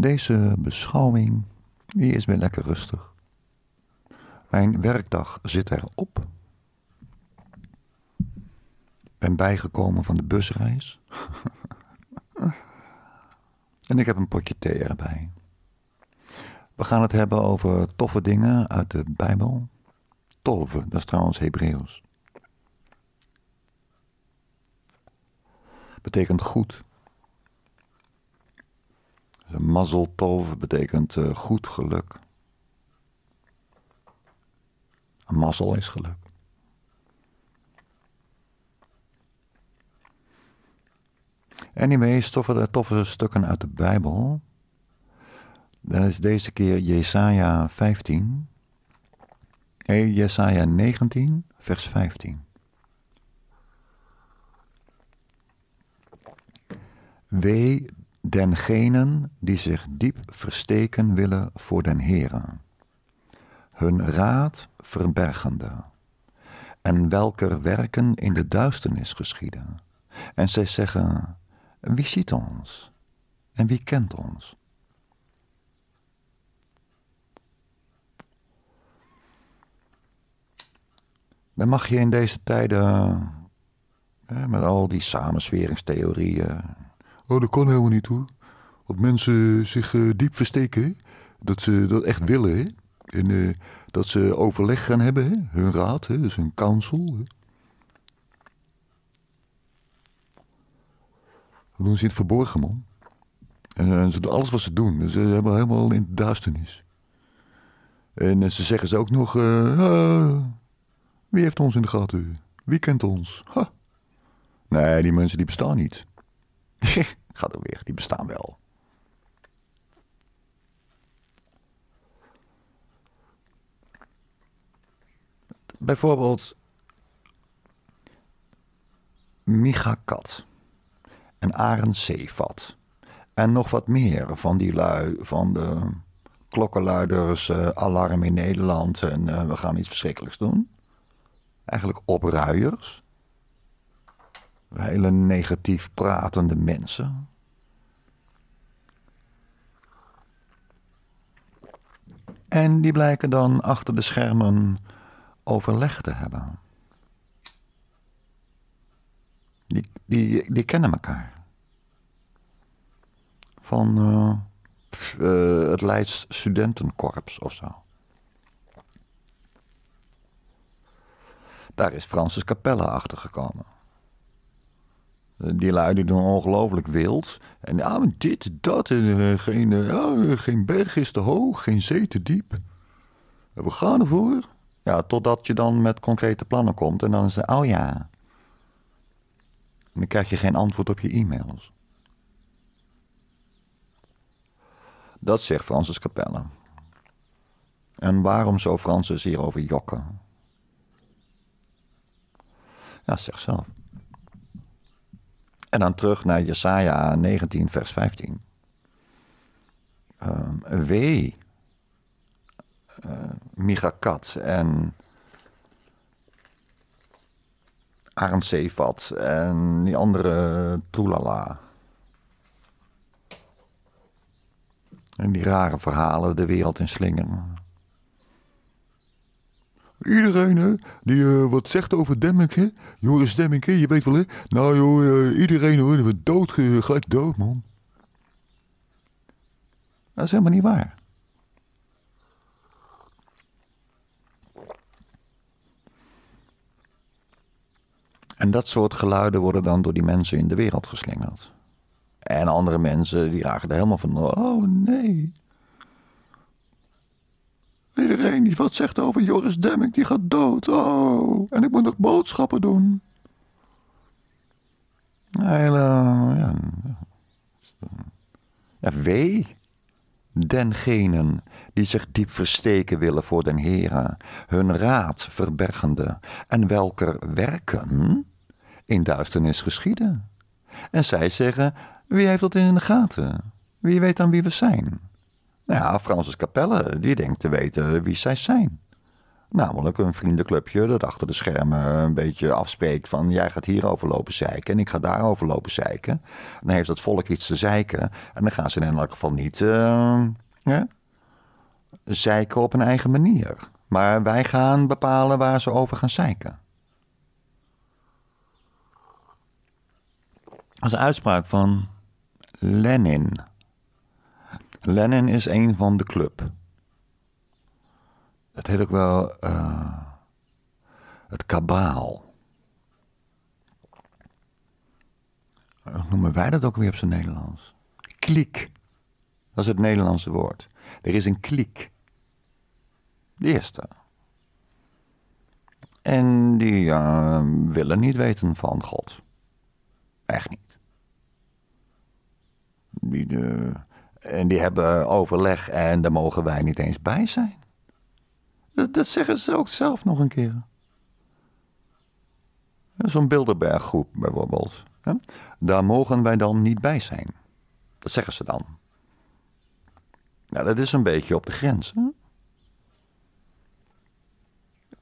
Deze beschouwing die is weer lekker rustig. Mijn werkdag zit erop. Ben bijgekomen van de busreis. en ik heb een potje thee erbij. We gaan het hebben over toffe dingen uit de Bijbel. Toffe, dat is trouwens Hebreeuws. Betekent goed. Mazzeltov betekent eh, goed geluk. Een mazzel is geluk. Anyway, toffe, toffe stukken uit de Bijbel. Dan is deze keer Jesaja 15. Nee, Jesaja 19, vers 15. Wee dengenen die zich diep versteken willen voor den Heren, hun raad verbergende, en welker werken in de duisternis geschieden. En zij zeggen, wie ziet ons en wie kent ons? Dan mag je in deze tijden, met al die samensweringstheorieën, Oh, dat kon helemaal niet hoor. Dat mensen zich eh, diep versteken. Dat ze dat echt willen. Hè? En eh, dat ze overleg gaan hebben. Hè? Hun raad, hè? dus hun council. Hè? Dat doen ze het verborgen, man. En, eh, ze doen alles wat ze doen. Dus ze hebben helemaal in de duisternis. En, ze zeggen ze ook nog... wie heeft ons in de gaten? Wie kent ons? Ha. Nee, die mensen die bestaan niet. Gaat er weer, die bestaan wel. Bijvoorbeeld Micha Kat en Arend Zeevat. En nog wat meer van die lui, van de klokkenluiders, uh, alarm in Nederland en eh, we gaan iets verschrikkelijks doen. Eigenlijk opruiers. Hele negatief pratende mensen. En die blijken dan achter de schermen overleg te hebben. Die, die, die kennen elkaar. Van eh, eh, het Leids Studentenkorps of zo. Daar is Francis Capella achter gekomen. Eh, die luiden dan ongelooflijk wild. En dit, dat, en, eh, geen, eh, geen berg is te hoog, geen zee te diep. We gaan ervoor. Ja, totdat je dan met concrete plannen komt en dan is het, oh ja. En dan krijg je geen antwoord op je e-mails. Dat zegt Francis Capelle. En waarom zou Francis hierover jokken? Ja, zeg zelf. En dan terug naar Jesaja 19, vers 15. Um, ehm, wee, eh, Michakat en Arend en die andere Toelala. En die rare verhalen de wereld in slingeren. Iedereen hè, die eh, wat zegt over Demmink, Joris Demmink, je weet wel hè. Nou joh, eh, iedereen hoor, we dood, gelijk dood man. Dat is helemaal niet waar. En dat soort geluiden worden dan door die mensen in de wereld geslingerd. En andere mensen die raken er helemaal van, oh nee, Iedereen die wat zegt over Joris Demming, die gaat dood. Oh, en ik moet nog boodschappen doen. Hele, ja, ja, wee dengenen die zich diep versteken willen voor den Heren, hun raad verbergende, en welker werken in duisternis geschieden. En zij zeggen, wie heeft dat in de gaten? Wie weet aan wie we zijn? Nou ja, Francis Capelle, die denkt te weten wie zij zijn. Namelijk een vriendenclubje dat achter de schermen een beetje afspreekt van jij gaat hierover lopen zeiken en ik ga daarover lopen zeiken. Dan heeft dat volk iets te zeiken en dan gaan ze in elk geval niet eh, zeiken op een eigen manier. Maar wij gaan bepalen waar ze over gaan zeiken. Dat is een uitspraak van Lenin. Lennon is een van de club. Het heet ook wel uh, het kabaal. noemen wij dat ook weer op zijn Nederlands? Klik. Dat is het Nederlandse woord. Er is een kliek. De eerste. En die eh, willen niet weten van God. Echt niet. Die, de, eh, en die hebben overleg en daar mogen wij niet eens bij zijn. Dat, zeggen ze ook zelf nog een keer. Zo'n Bilderberggroep bijvoorbeeld. Hè? Daar mogen wij dan niet bij zijn. Dat zeggen ze dan. Nou, dat is een beetje op de grens. Hè?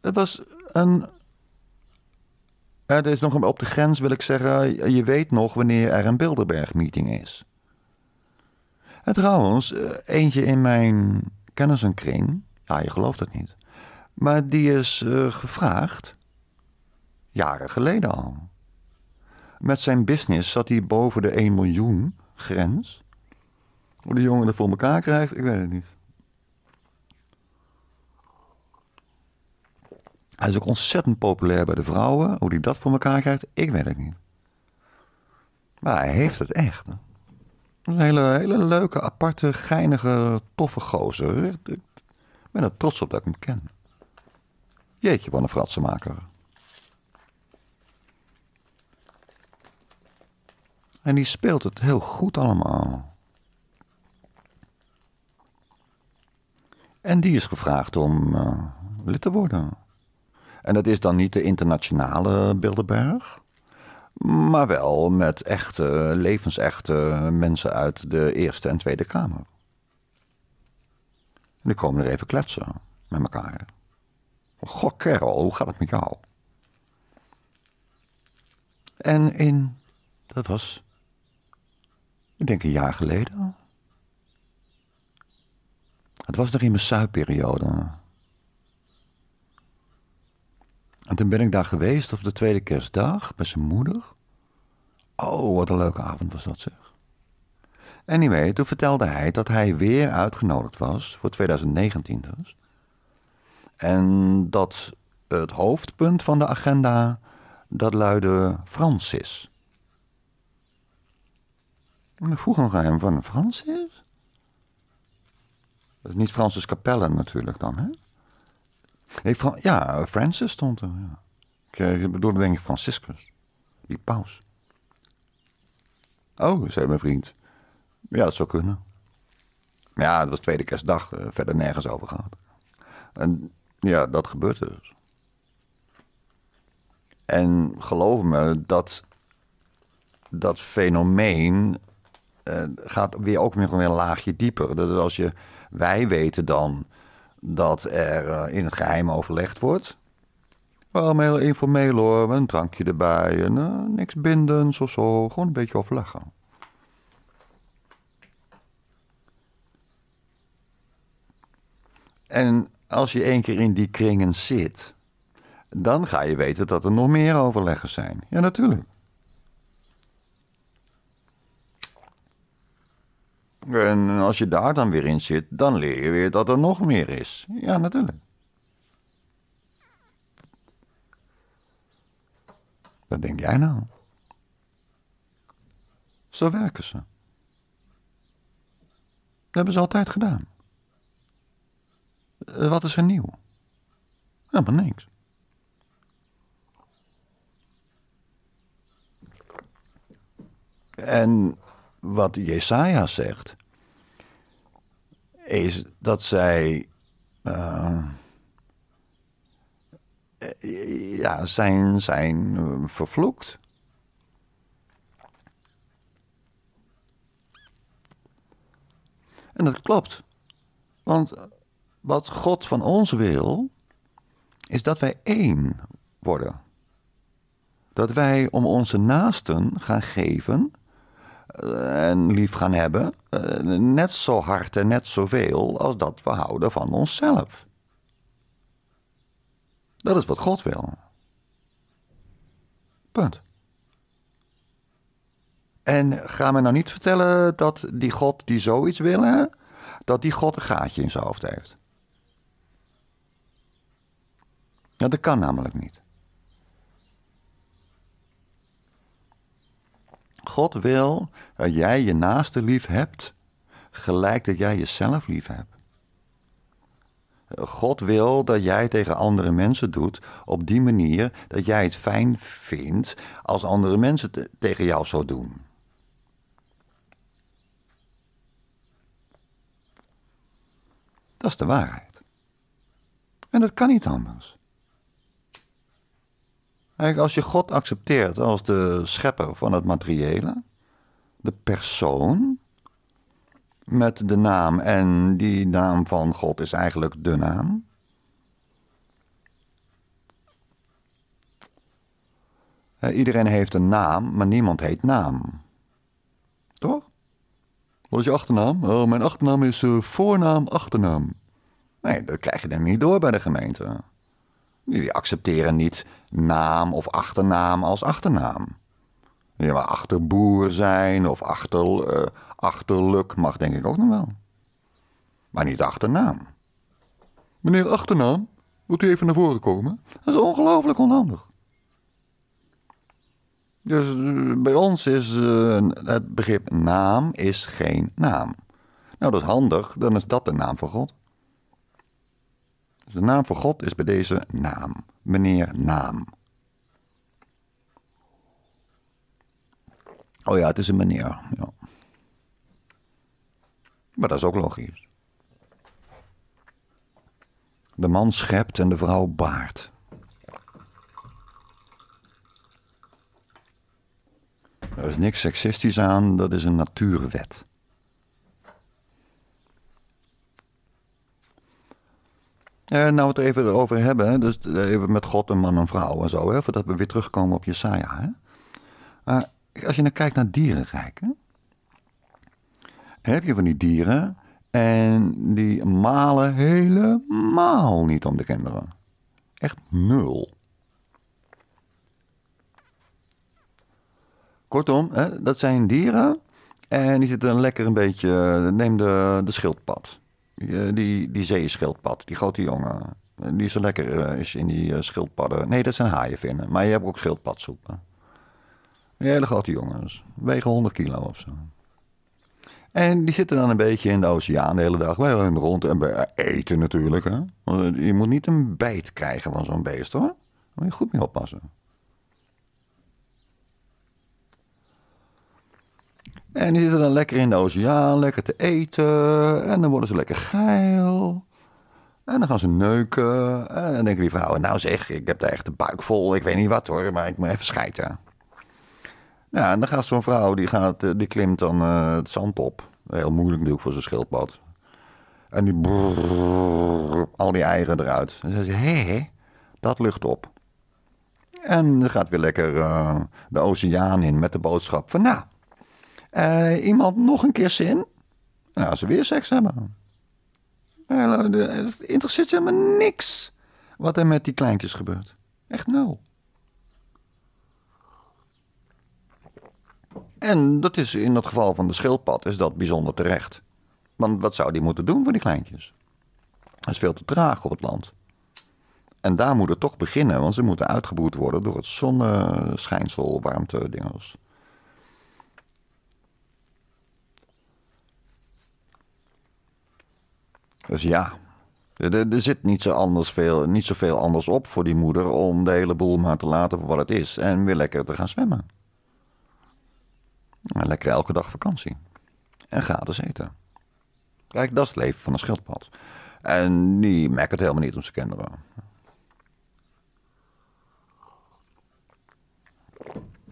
Het was een. Er is nog een, op de grens, wil ik zeggen. Je weet nog wanneer er een Bilderberg-meeting is. En trouwens, eh, eentje in mijn kennissenkring, ja, je gelooft het niet, maar die is eh, gevraagd, jaren geleden al. Met zijn business zat hij boven de 1 miljoen grens. Hoe die jongen dat voor elkaar krijgt, ik weet het niet. Hij is ook ontzettend populair bij de vrouwen. Hoe die dat voor elkaar krijgt, ik weet het niet. Maar hij heeft het echt. Hè? Een hele, hele leuke, aparte, geinige, toffe gozer. Ik ben er trots op dat ik hem ken. Jeetje, wat een fratsenmaker. En die speelt het heel goed allemaal. En die is gevraagd om eh, lid te worden. En dat is dan niet de internationale Bilderberg maar wel met echte, levensechte mensen uit de Eerste en Tweede Kamer. En die komen er even kletsen met elkaar. Goh, Carol, hoe gaat het met jou? En in, dat was, ik denk een jaar geleden. Het was nog in mijn zuidperiode. En toen ben ik daar geweest op de tweede kerstdag bij zijn moeder. Oh, wat een leuke avond was dat zeg. Anyway, toen vertelde hij dat hij weer uitgenodigd was voor 2019 dus. En dat het hoofdpunt van de agenda, dat luidde Francis. En ik vroeg nog aan hem van Francis? Dat is niet Francis Capelle natuurlijk dan, hè? ja, Francis stond er. Ja. Ik eh, bedoel, denk ik Franciscus. Die paus. Oh, zei mijn vriend. Ja, dat zou kunnen. Ja, het was tweede kerstdag. Eh, verder nergens over gehad. En ja, dat gebeurt dus. En geloof me, dat, dat fenomeen eh, gaat weer ook weer een laagje dieper. Dat is als je, wij weten dan dat er eh, in het geheim overlegd wordt. Wel heel informeel hoor, met een drankje erbij en eh, niks bindends of zo. Gewoon een beetje overleggen. En als je één keer in die kringen zit, dan ga je weten dat er nog meer overleggen zijn. Ja, natuurlijk. En als je daar dan weer in zit, dan leer je weer dat er nog meer is. Ja, natuurlijk. Wat denk jij nou? Zo werken ze. Dat hebben ze altijd gedaan. Eh, wat is er nieuw? Helemaal niks. En wat Jesaja zegt, is dat zij. Ehm, eh, ja, zijn, zijn ehm, vervloekt. En dat klopt. Want wat God van ons wil, is dat wij één worden. Dat wij om onze naasten gaan geven en lief gaan hebben, eh, net zo hard en net zoveel als dat we houden van onszelf. Dat is wat God wil. Punt. En ga me nou niet vertellen dat die God die zoiets wil, dat die God een gaatje in zijn hoofd heeft. Ja, dat kan namelijk niet. God wil dat jij je naaste lief hebt, gelijk dat jij jezelf lief hebt. God wil dat jij tegen andere mensen doet op die manier dat jij het fijn vindt als andere mensen tegen jou zo doen. Dat is de waarheid. En dat kan niet anders. Eigenlijk als je God accepteert als de schepper van het materiële, de persoon met de naam en die naam van God is eigenlijk de naam. Eh, iedereen heeft een naam, maar niemand heet naam. Toch? Wat is je achternaam? Oh, mijn achternaam is eh, voornaam, achternaam. Nee, dat krijg je dan niet door bij de gemeente. Die accepteren niet naam of achternaam als achternaam. Ja, maar achterboer zijn of achter, eh, achterlijk mag denk ik ook nog wel. Maar niet achternaam. Meneer achternaam, wilt u even naar voren komen? Dat is ongelooflijk onhandig. Dus eh, bij ons is eh, het begrip naam is geen naam. Nou, dat is handig, dan is dat de naam van God. De naam voor God is bij deze naam. Meneer Naam. Oh ja, het is een meneer. Ja. Maar dat is ook logisch. De man schept en de vrouw baart. Er is niks seksistisch aan, dat is een natuurwet. Eh, nou, het er even over hebben. Dus eh, even met God een man en vrouw en zo. Hè? Voordat we weer terugkomen op Jesaja. Hè? Uh, als je naar nou kijkt naar dierenrijk. Hè? Heb je van die dieren. En die malen helemaal niet om de kinderen. Echt nul. Kortom, hè, dat zijn dieren. En die zitten lekker een beetje. Eh, neem de, de schildpad. Eh, die, die zeeschildpad, die grote jongen. Eh, die zo lekker eh, is in die schildpadden. Nee, dat zijn haaienvinnen. Maar je hebt ook schildpadsoepen. Die hele grote jongens. Wegen 100 kilo of zo. En die zitten dan een beetje in de oceaan de hele dag. Wij rond en eten natuurlijk. Hè? Je moet niet een bijt krijgen van zo'n beest hoor. Daar moet je goed mee oppassen. En die zitten dan lekker in de oceaan, lekker te eten. En dan worden ze lekker geil. En dan gaan ze neuken. En dan denken die vrouwen, nou zeg, ik heb daar echt de buik vol. Ik weet niet wat hoor, maar ik moet even schijten. Nou, en dan gaat zo'n vrouw, die, gaat, eh, die klimt dan eh, het zand op. Heel moeilijk natuurlijk voor zo'n schildpad. En die brrr, al die eieren eruit. En dan zegt ze, hé, dat lucht op. En dan gaat weer lekker eh, de oceaan in met de boodschap van, nou, uh, iemand nog een keer zin? Nou, ze weer seks hebben. Eh, nou, het interesseert helemaal niks wat er met die kleintjes gebeurt. Echt nul. En dat is in het geval van de schildpad is dat bijzonder terecht. Want wat zou die moeten doen voor die kleintjes? Dat is veel te traag op het land. En daar moet het toch beginnen, want ze moeten uitgebroed worden door het zonneschijnsel, warmte, dingels. Dus ja, er, er zit niet, zo anders veel, niet zoveel anders op voor die moeder om de hele boel maar te laten voor wat het is en weer lekker te gaan zwemmen. En lekker elke dag vakantie. En gratis eten. Kijk, dat is het leven van een schildpad. En die merkt het helemaal niet om zijn kinderen.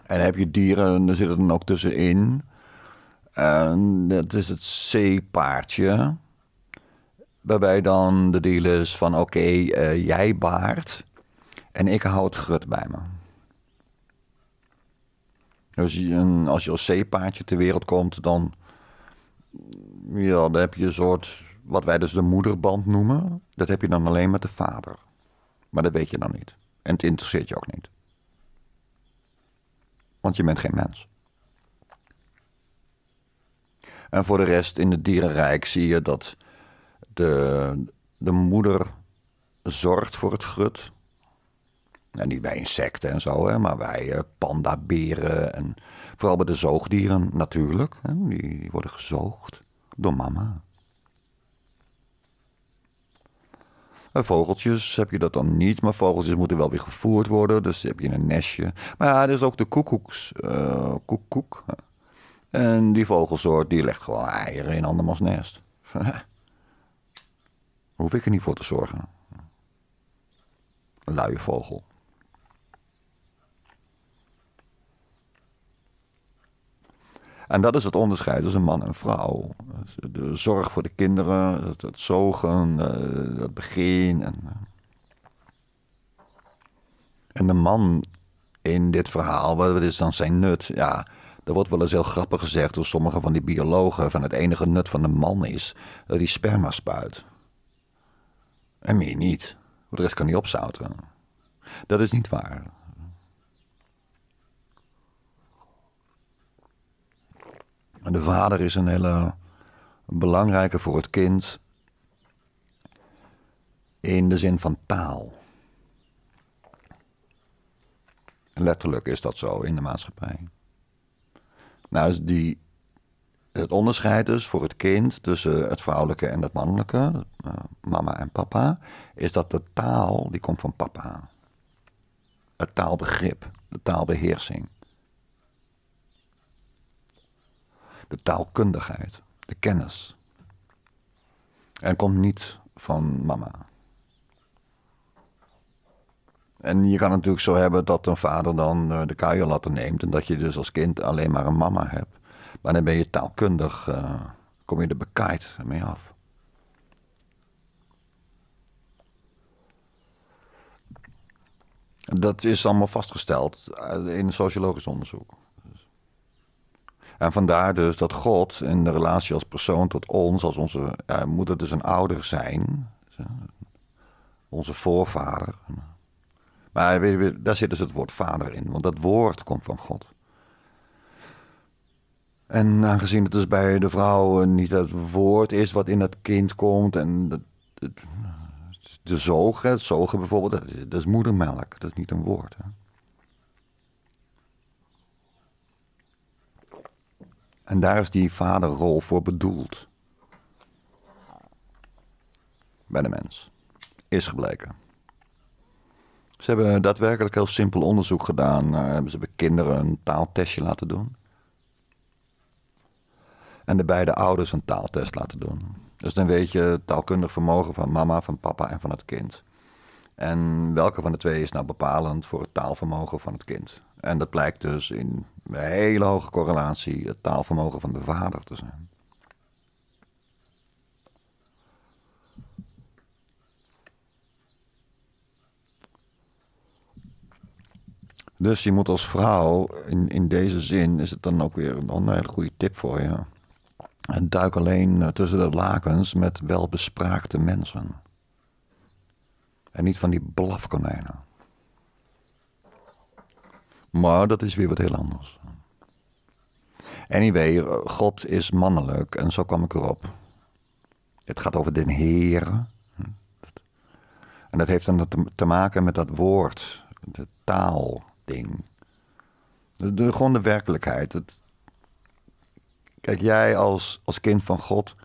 En heb je dieren, daar zit er dan ook tussenin. En dat is het zeepaardje. Waarbij dan de deal is van oké, eh, jij baart en ik hou het grut bij me. Dus een, als je als zeepaardje ter wereld komt, dan, ja, dan heb je een soort, wat wij dus de moederband noemen. Dat heb je dan alleen met de vader. Maar dat weet je dan niet. En het interesseert je ook niet. Want je bent geen mens. En voor de rest in het dierenrijk zie je dat de, de moeder zorgt voor het grut. En nou, niet bij insecten en zo, hè, maar bij uh, pandaberen en vooral bij de zoogdieren natuurlijk. Hè, die, worden gezoogd door mama. vogeltjes heb je dat dan niet, maar vogeltjes moeten wel weer gevoerd worden, dus heb je een nestje. Maar ja, er is ook de koekoeks, uh, koekoek. En die vogelsoort die legt gewoon eieren in andermans nest. hoef ik er niet voor te zorgen. Een luie vogel. En dat is het onderscheid tussen man en vrouw. Dus de zorg voor de kinderen, het, het zogen, eh, het begin. En, eh. en de man in dit verhaal, wat is dan zijn nut? Ja, er wordt wel eens heel grappig gezegd door sommige van die biologen: van het enige nut van de man is dat hij sperma spuit. En meer niet. De rest kan hij opzouten. Dat is niet waar. De vader is een hele belangrijke voor het kind in de zin van taal. Letterlijk is dat zo in de maatschappij. Nou, is dus die het onderscheid dus voor het kind tussen het vrouwelijke en het mannelijke, eh, mama en papa, is dat de taal die komt van papa. Het taalbegrip, de taalbeheersing. De taalkundigheid, de kennis. En komt niet van mama. En je kan natuurlijk zo hebben dat een vader dan eh, de kuierlatten neemt en dat je dus als kind alleen maar een mama hebt. Wanneer ben je taalkundig, eh, kom je er bekaaid mee af. Dat is allemaal vastgesteld eh, in sociologisch onderzoek. En vandaar dus dat God in de relatie als persoon tot ons, als onze, ja, eh, moet dus een ouder zijn, onze voorvader. Maar daar zit dus het woord vader in, want dat woord komt van God. En aangezien het dus bij de vrouw eh, niet het woord is wat in dat kind komt en de, de, de zogen, het zogen bijvoorbeeld, dat is, moedermelk, dat is niet een woord. Hè? En daar is die vaderrol voor bedoeld. Bij de mens. Is gebleken. Ze hebben daadwerkelijk heel simpel onderzoek gedaan. Eh, ze hebben kinderen een taaltestje laten doen. En de beide ouders een taaltest laten doen. Dus dan weet je het taalkundig vermogen van mama, van papa en van het kind. En welke van de twee is nou bepalend voor het taalvermogen van het kind? En dat blijkt dus in een hele hoge correlatie het taalvermogen van de vader te zijn. Dus je moet als vrouw, in, in deze zin is het dan ook weer een hele goede tip voor je. En duik alleen eh, tussen de lakens met welbespraakte mensen. En niet van die blafkonijnen. Maar dat is weer wat heel anders. Anyway, eh, God is mannelijk en zo kwam ik erop. Het gaat over den Heer. En dat heeft dan te maken met dat woord, de taalding. De, de, gewoon de werkelijkheid. Het, Kijk, jij als, als kind van God,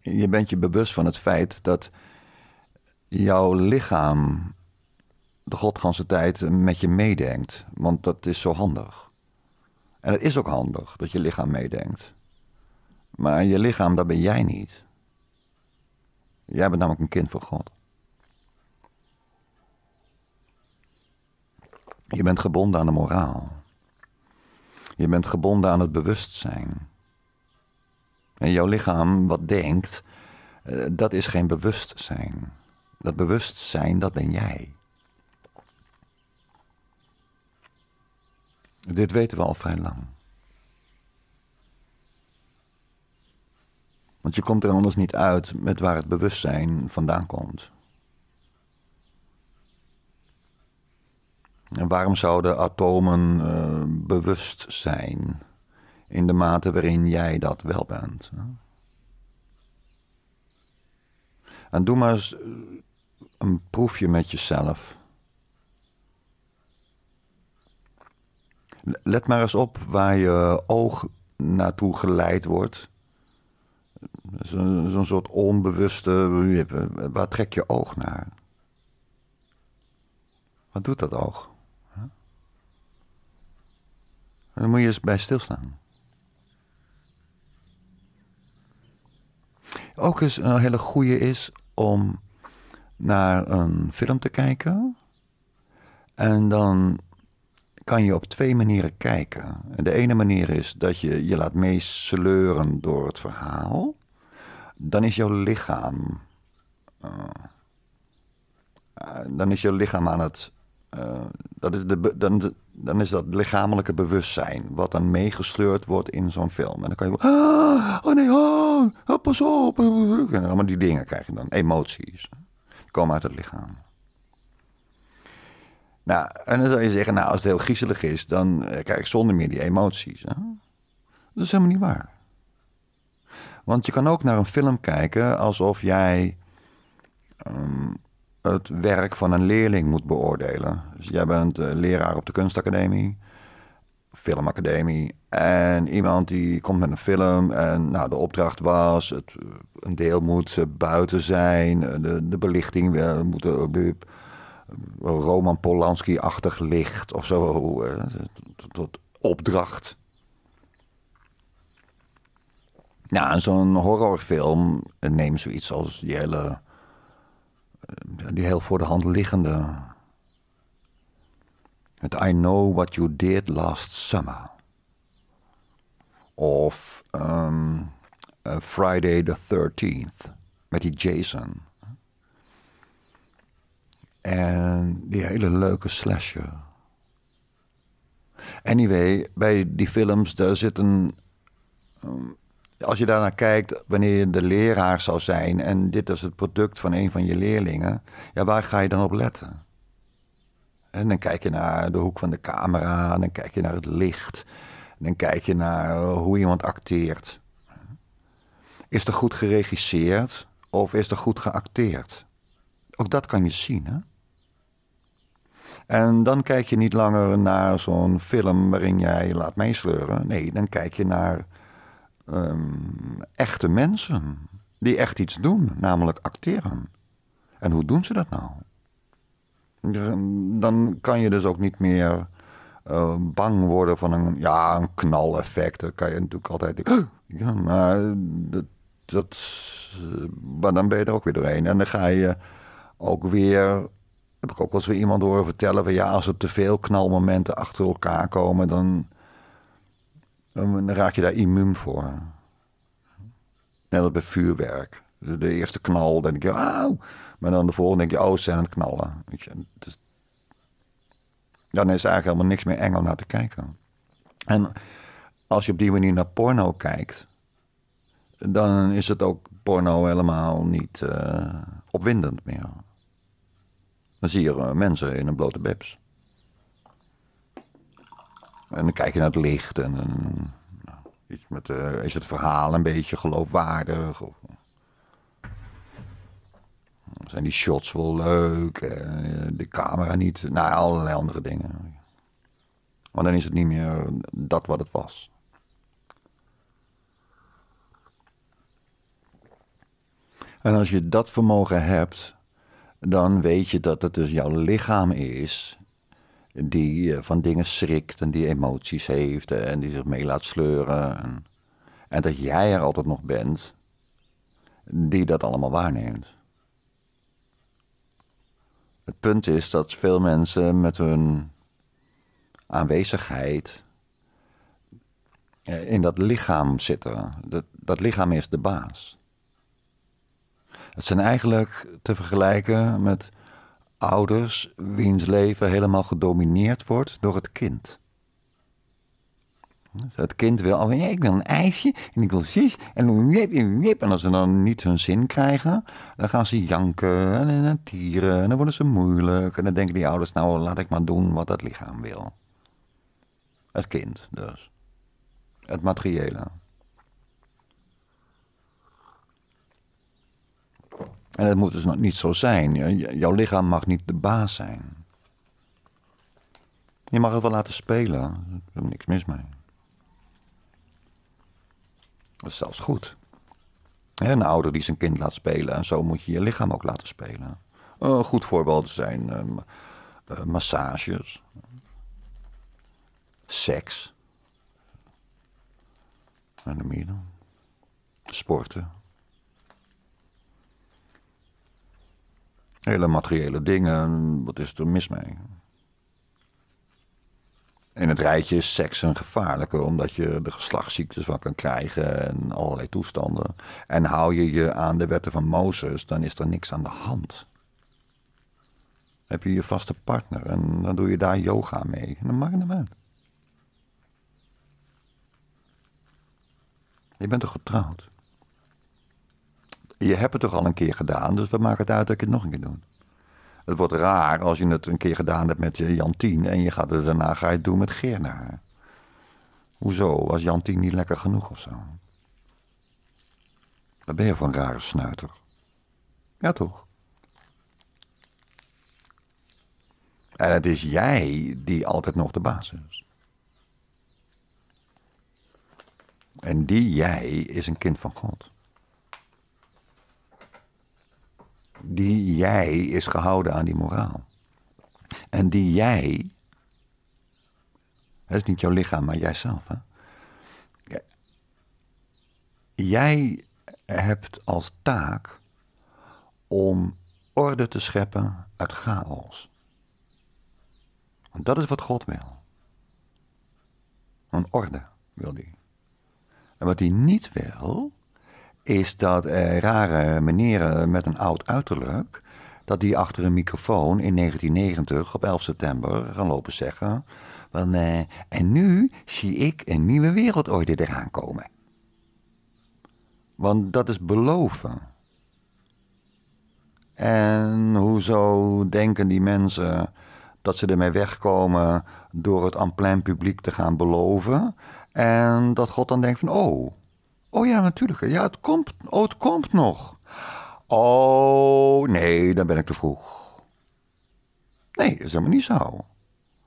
je bent je bewust van het feit dat jouw lichaam de godganse tijd met je meedenkt. Want dat is zo handig. En het is ook handig dat je lichaam meedenkt. Maar je lichaam, dat ben jij niet. Jij bent namelijk een kind van God. Je bent gebonden aan de moraal. Je bent gebonden aan het bewustzijn. En jouw lichaam wat denkt, eh, dat is geen bewustzijn. Dat bewustzijn, dat ben jij. Dit weten we al vrij lang. Want je komt er anders niet uit met waar het bewustzijn vandaan komt. En waarom zouden atomen eh, bewust zijn in de mate waarin jij dat wel bent? En doe maar eens eh, een proefje met jezelf. Let maar eens op waar je oog naartoe geleid wordt. Zo'n soort onbewuste. Eh, waar trek je oog naar? Wat doet dat oog? Dan moet je eens bij stilstaan. Ook eens een hele goede is om naar een film te kijken. En dan kan je op twee manieren kijken. de ene manier is dat je je laat meesleuren door het verhaal. Dan is jouw lichaam. Eh, eh, dan is jouw lichaam aan het eh, dat is de, dan, dan is dat lichamelijke bewustzijn. Wat dan meegesleurd wordt in zo'n film. En dan kan je. Ah, oh nee, oh, oh, pas op. En allemaal die dingen krijg je dan. Emoties. Die komen uit het lichaam. Nou, en dan zou je zeggen, nou, als het heel griezelig is, dan eh, krijg ik zonder meer die emoties. Dat is helemaal niet waar. Want je kan ook naar een film kijken alsof jij ehm, het werk van een leerling moet beoordelen. Dus jij bent eh, leraar op de kunstacademie, filmacademie. En iemand die komt met een film en nou, de opdracht was, het, eh, een deel moet eh, buiten zijn, de, de belichting moet... Roman Polanski-achtig licht of zo. Tot opdracht. Nou, zo'n horrorfilm neemt zoiets als die hele eh, die heel voor de hand liggende. Het I know what you did last summer. Of um, Friday the 13th met die Jason. En die hele leuke slasher. Anyway, bij die films daar zit een, ehm, als je daarnaar kijkt, wanneer je de leraar zou zijn en dit is het product van een van je leerlingen, ja, waar ga je dan op letten? En dan kijk je naar de hoek van de camera, dan kijk je naar het licht, dan kijk je naar eh, hoe iemand acteert. Is er goed geregisseerd of is er goed geacteerd? Ook dat kan je zien, hè? En dan kijk je niet langer naar zo'n film waarin jij laat meesleuren. Nee, dan kijk je naar Ehm, echte mensen die echt iets doen, namelijk acteren. En hoe doen ze dat nou? Dan kan je dus ook niet meer eh, bang worden van een, ja, een knaleffect. Dan kan je natuurlijk altijd. Ja, maar, dat, dat, maar dan ben je er ook weer doorheen. En dan ga je ook weer heb ik ook wel eens weer iemand horen vertellen van ja, als er te veel knalmomenten achter elkaar komen, dan dan raak je daar immuun voor. Net als bij vuurwerk. De eerste knal, dan denk je, auw. Maar dan de volgende denk je, oh, ze zijn aan het knallen. dus, dan is eigenlijk helemaal niks meer eng om naar te kijken. En als je op die manier naar porno kijkt, dan is het ook porno helemaal niet eh, opwindend meer. Dan zie je eh, mensen in een blote bibs. En dan kijk je naar het licht en, nou, iets met, eh, is het verhaal een beetje geloofwaardig? Of, zijn die shots wel leuk? En eh, de camera niet? Nou, allerlei andere dingen. Maar dan is het niet meer dat wat het was. En als je dat vermogen hebt, dan weet je dat het dus jouw lichaam is die eh, van dingen schrikt en die emoties heeft en die zich mee laat sleuren. En, en dat jij er altijd nog bent, die dat allemaal waarneemt. Het punt is dat veel mensen met hun aanwezigheid eh, in dat lichaam zitten. Dat, dat lichaam is de baas. Het zijn eigenlijk te vergelijken met ouders wiens leven helemaal gedomineerd wordt door het kind. Dus het kind wil, oh, ik wil een ijsje en ik wil zus en wip, wip. En als ze dan niet hun zin krijgen, dan gaan ze janken en, tieren en dan worden ze moeilijk. En dan denken die ouders, nou laat ik maar doen wat het lichaam wil. Het kind dus. Het materiële. En dat moet dus nog niet zo zijn. Jouw lichaam mag niet de baas zijn. Je mag het wel laten spelen. Er is niks mis mee. Dat is zelfs goed. Een ouder die zijn kind laat spelen. En zo moet je je lichaam ook laten spelen. Een goed voorbeeld zijn ehm, eh, massages. Seks. En de meer Sporten. Hele materiële dingen, wat is er mis mee? In het rijtje is seks een gevaarlijke, omdat je de geslachtsziektes van kan krijgen en allerlei toestanden. En hou je je aan de wetten van Mozes, dan is er niks aan de hand. Heb je je vaste partner en dan doe je daar yoga mee. En dan mag het hem uit. Je bent toch getrouwd? Je hebt het toch al een keer gedaan, dus we maken het uit dat ik het nog een keer doe? Het wordt raar als je het een keer gedaan hebt met eh, Jantien en je gaat het daarna ga je doen met Gerna. Hoezo? Was Jantien niet lekker genoeg of zo? Wat ben je voor een rare snuiter? Ja, toch? En het is jij die altijd nog de baas is. En die jij is een kind van God. die jij is gehouden aan die moraal. En die jij, dat is niet jouw lichaam, maar jijzelf. Jij hebt als taak om orde te scheppen uit chaos. Want dat is wat God wil. Een orde wil hij. En wat hij niet wil, is dat eh, rare meneer met een oud uiterlijk, dat die achter een microfoon in 1990 op 11 september gaan lopen zeggen van eh, en nu zie ik een nieuwe wereldorde eraan komen. Want dat is beloven. En hoezo denken die mensen dat ze ermee wegkomen door het aan plein publiek te gaan beloven? En dat God dan denkt van, oh, Oh ja, natuurlijk. Ja, het komt, oh, het komt nog. Oh, nee, dan ben ik te vroeg. Nee, dat is helemaal niet zo.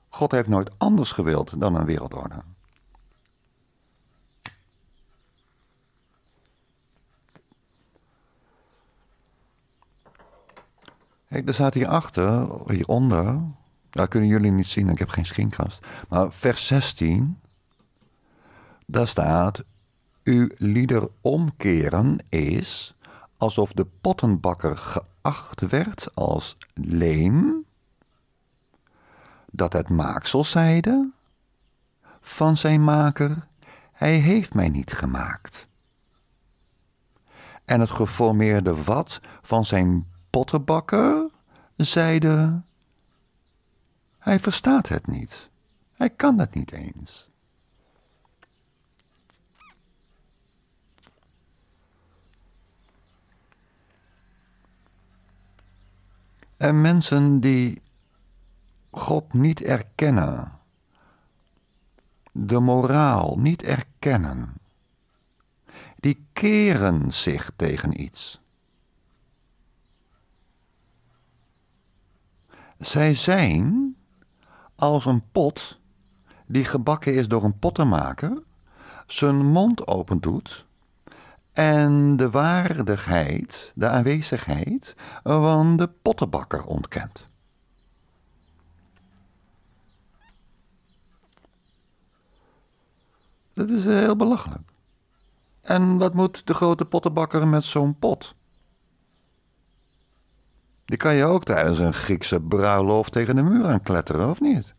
God heeft nooit anders gewild dan een wereldorde. Kijk, er staat hierachter, hieronder, Daar kunnen jullie niet zien, ik heb geen schinkast. Maar vers 16, daar staat, uw lieder omkeren is alsof de pottenbakker geacht werd als leem, dat het maaksel zeide van zijn maker, hij heeft mij niet gemaakt. En het geformeerde wat van zijn pottenbakker zeide, hij verstaat het niet, hij kan het niet eens. En mensen die God niet erkennen, de moraal niet erkennen, die keren zich tegen iets. Zij zijn als een pot die gebakken is door een pottenmaker, zijn mond opendoet en de waardigheid, de aanwezigheid van de pottenbakker ontkent. Dat is eh, heel belachelijk. En wat moet de grote pottenbakker met zo'n pot? Die kan je ook tijdens een Griekse bruiloft tegen de muur aankletteren, of niet?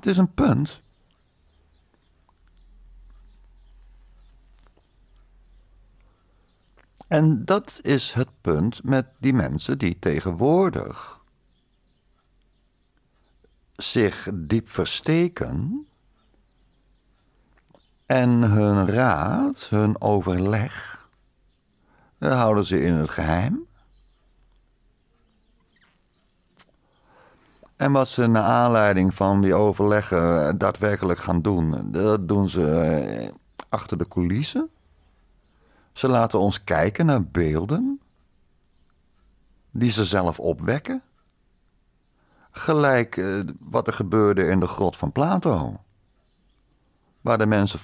Het is een punt. En dat is het punt met die mensen die tegenwoordig zich diep versteken en hun raad, hun overleg, houden ze in het geheim. En wat ze naar aanleiding van die overleggen eh, daadwerkelijk gaan doen, dat doen ze eh, achter de coulissen. Ze laten ons kijken naar beelden die ze zelf opwekken. Gelijk eh, wat er gebeurde in de grot van Plato. Waar de mensen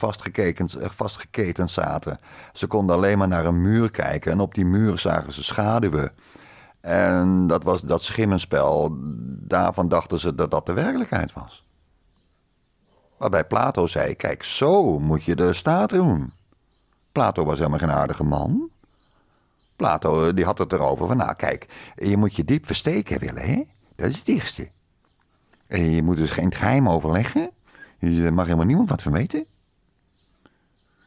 vastgeketend zaten. Ze konden alleen maar naar een muur kijken en op die muur zagen ze schaduwen. En dat was dat schimmenspel, daarvan dachten ze dat dat de werkelijkheid was. Waarbij Plato zei, kijk, zo moet je de staat doen. Plato was helemaal geen aardige man. Plato eh, die had het erover van, nou kijk, je moet je diep versteken willen, hè? Dat is het dichtste. En je moet dus geen geheim overleggen. Je mag helemaal niemand wat van weten.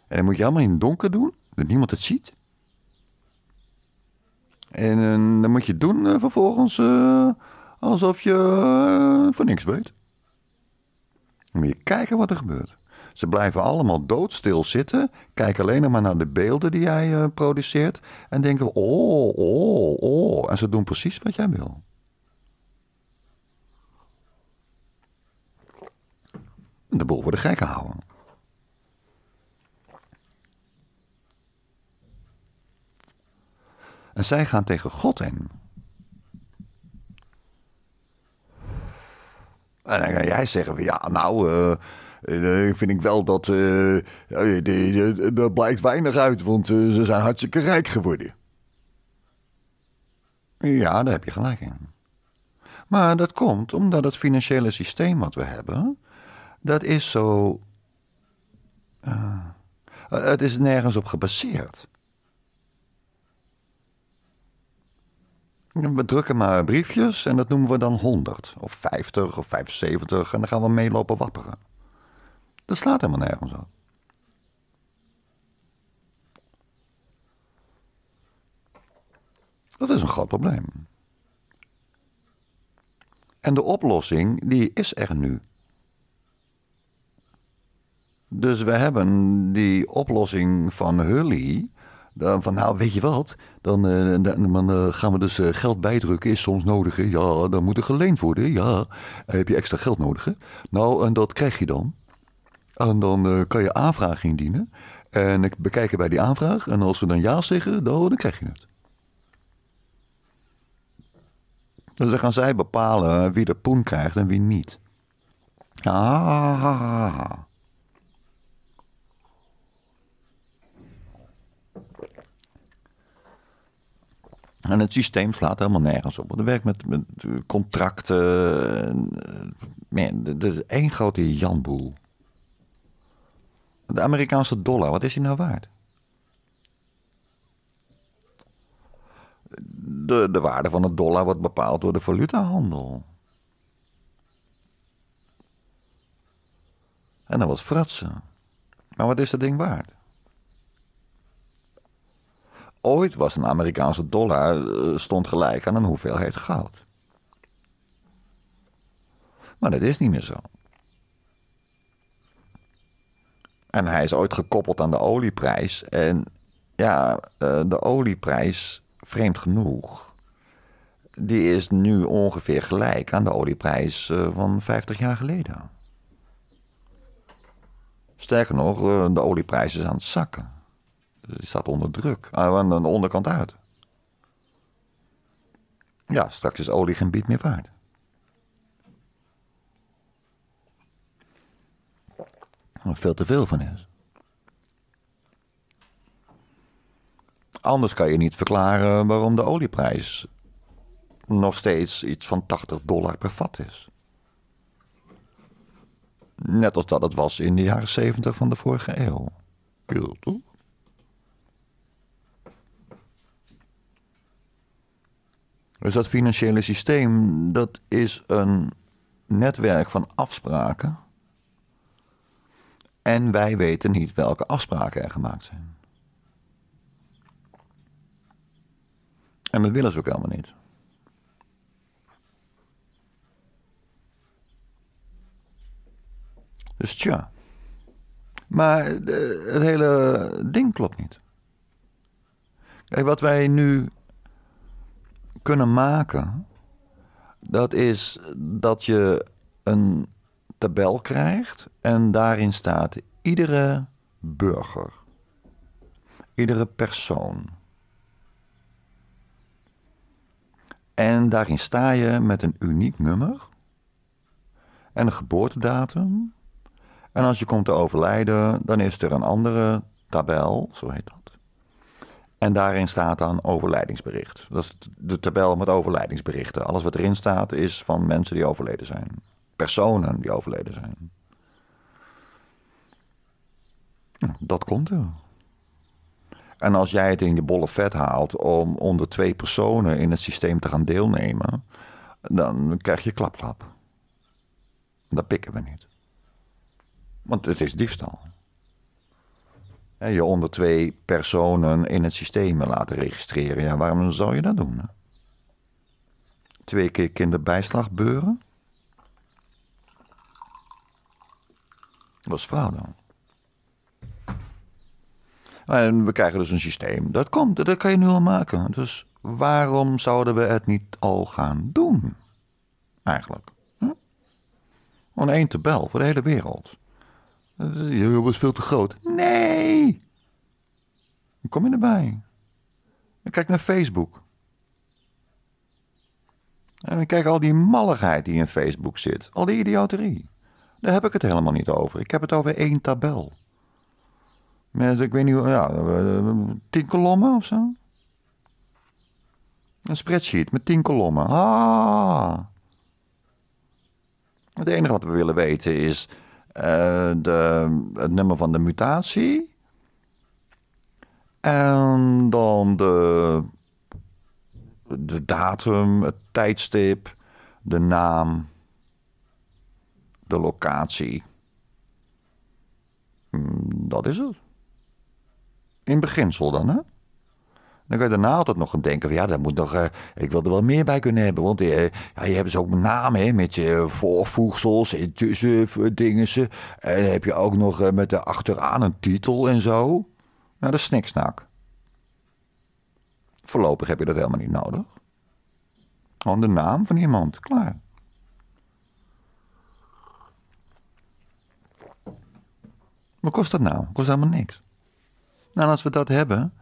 En dan moet je allemaal in het donker doen, dat niemand het ziet. En eh, dan moet je doen eh, vervolgens eh, alsof je van niks weet. Dan moet je kijken wat er gebeurt. Ze blijven allemaal doodstil zitten, kijken alleen nog maar naar de beelden die jij produceert en denken: oh, oh, oh. En ze doen precies wat jij wil. De boel voor de gek houden. En zij gaan tegen God in. En dan kan jij zeggen van ja, nou, uh, vind ik wel dat. Uh, er blijkt weinig uit, want ze zijn hartstikke rijk geworden. Ja, daar heb je gelijk in. Maar dat komt omdat het financiële systeem wat we hebben, dat is zo. het is nergens op gebaseerd. We drukken maar briefjes en dat noemen we dan 100 of 50 of 75 en dan gaan we meelopen wapperen. Dat slaat helemaal nergens op. Dat is een groot probleem. En de oplossing, die is er nu. Dus we hebben die oplossing van Hully dan van, nou weet je wat, dan, eh, dan, dan eh, gaan we dus eh, geld bijdrukken, is soms nodig. Hè? Ja, dan moet er geleend worden, ja. heb je extra geld nodig? Nou, en dat krijg je dan. En dan kan je aanvraag indienen. En ik bekijken bij die aanvraag. En als we dan ja zeggen, dan, krijg je het. Dus dan gaan zij bepalen wie de poen krijgt en wie niet. Ah. En het systeem slaat helemaal nergens op. Want er werkt met, met eh, contracten. Eh, man, dat is één grote janboel. De Amerikaanse dollar, wat is die nou waard? De, de waarde van de dollar wordt bepaald door de valutahandel. En dat was fratsen. Maar wat is dat ding waard? Ooit was een Amerikaanse dollar eh, stond gelijk aan een hoeveelheid goud. Maar dat is niet meer zo. En hij is ooit gekoppeld aan de olieprijs. En ja, eh, de olieprijs, vreemd genoeg, die is nu ongeveer gelijk aan de olieprijs eh, van 50 jaar geleden. Sterker nog, de olieprijs is aan het zakken. Die staat onder druk, aan de onderkant uit. Ja, straks is olie geen bied meer waard. Er veel te veel van is. Anders kan je niet verklaren waarom de olieprijs nog steeds iets van 80 dollar per vat is. Net als dat het was in de jaren 70 van de vorige eeuw. Dus dat financiële systeem, dat is een netwerk van afspraken. En wij weten niet welke afspraken er gemaakt zijn. En dat willen ze ook helemaal niet. Dus tja. Maar eh, het hele ding klopt niet. Kijk, wat wij nu kunnen maken, dat is dat je een tabel krijgt en daarin staat iedere burger, iedere persoon. En daarin sta je met een uniek nummer en een geboortedatum. En als je komt te overlijden, dan is er een andere tabel, zo heet dat en daarin staat dan overlijdingsbericht. Dat is de tabel met overlijdingsberichten. Alles wat erin staat is van mensen die overleden zijn. Personen die overleden zijn. Nou, dat komt er. En als jij het in je bolle vet haalt om onder twee personen in het systeem te gaan deelnemen, dan krijg je klapklap. Dat pikken we niet. Want het is diefstal en je onder twee personen in het systeem laten registreren. Ja, waarom zou je dat doen? Twee keer beuren? Dat is vrouw dan. En we krijgen dus een systeem. Dat komt, dat kan je nu al maken. Dus waarom zouden we het niet al gaan doen? Eigenlijk. Hm? Om één tabel voor de hele wereld. Job is veel te groot. Nee! Dan kom je erbij. En kijk naar Facebook. En kijk al die malligheid die in Facebook zit. Al die idioterie. Daar heb ik het helemaal niet over. Ik heb het over één tabel. Met, ik weet niet, ja, eh, tien kolommen of zo. Een spreadsheet met tien kolommen. Ah. Het enige wat we willen weten is eh, de, het nummer van de mutatie. En dan de, de datum, het tijdstip, de naam, de locatie. Mm, dat is het. In beginsel dan, hè? Dan kan je daarna altijd nog gaan denken van ja, dat moet nog, eh, ik wil er wel meer bij kunnen hebben. Want uh, ja, je hebt ze ook naam hè, met je voorvoegsels eh, en ze En dan heb je ook nog met de achteraan een titel en zo. Nou, dat is sniksnak. Voorlopig heb je dat helemaal niet nodig. Gewoon de naam van iemand, klaar. Wat kost dat nou? Kost helemaal niks. Nou, als we dat hebben,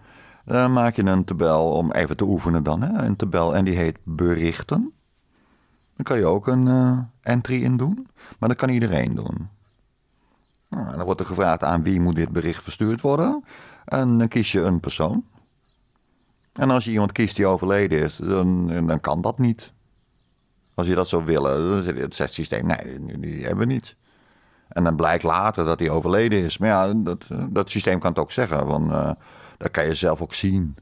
dan eh, maak je een tabel om even te oefenen dan. Hè? Een tabel en die heet berichten. Dan kan je ook een eh, entry in doen, maar dat kan iedereen doen. Nou, dan wordt er gevraagd aan wie moet dit bericht verstuurd worden. En dan kies je een persoon. En als je iemand kiest die overleden is, dan, dan kan dat niet. Als je dat zou willen, dan zit het systeem, nee, die, hebben we niet. En dan blijkt later dat hij overleden is. Maar ja, dat, dat systeem kan het ook zeggen. Van, eh, dat kan je zelf ook zien.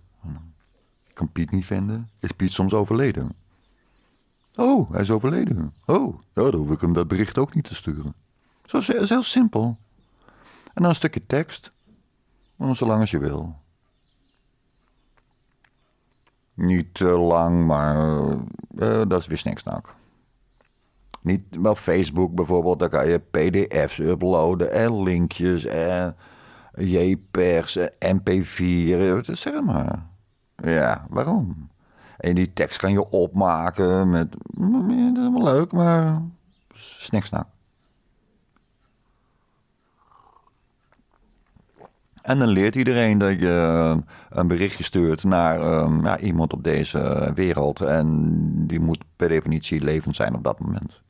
Ik kan Piet niet vinden. Is Piet soms overleden? Oh, hij is overleden. Oh, dan hoef ik hem dat bericht ook niet te sturen. Zo is, heel simpel. En dan een stukje tekst. Oh, zolang als je wil. Niet te lang, maar eh, dat is weer sniksnak. Niet op Facebook bijvoorbeeld, daar kan je PDF's uploaden en linkjes en j MP4, zeg maar. Ja, waarom? En die tekst kan je opmaken met... Mm, dat is helemaal leuk, maar... Sniksnak. En dan leert iedereen dat je eh, een berichtje stuurt naar ehm, ja, iemand op deze wereld. En die moet per definitie levend zijn op dat moment.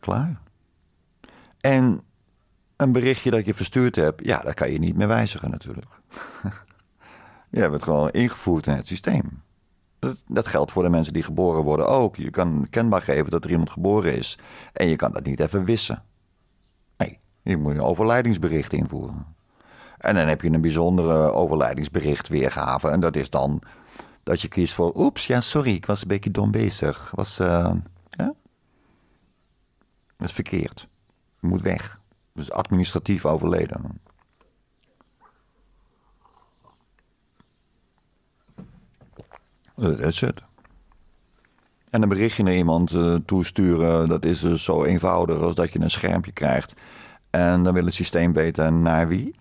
Klaar. En een berichtje dat je verstuurd hebt, ja, dat kan je niet meer wijzigen natuurlijk. je hebt het gewoon ingevoerd in het systeem. Dat, geldt voor de mensen die geboren worden ook. Je kan kenbaar geven dat er iemand geboren is en je kan dat niet even wissen. Nee, je moet een overlijdingsbericht invoeren. En dan heb je een bijzondere overlijdingsbericht weergave en dat is dan dat je kiest voor, oeps, ja, sorry, ik was een beetje dom bezig. Was, eh, dat is verkeerd. Moet weg. Dus administratief overleden. Dat is het. En een berichtje naar iemand eh, toesturen, dat is eh, zo eenvoudig als dat je een schermpje krijgt. En dan wil het systeem weten naar wie.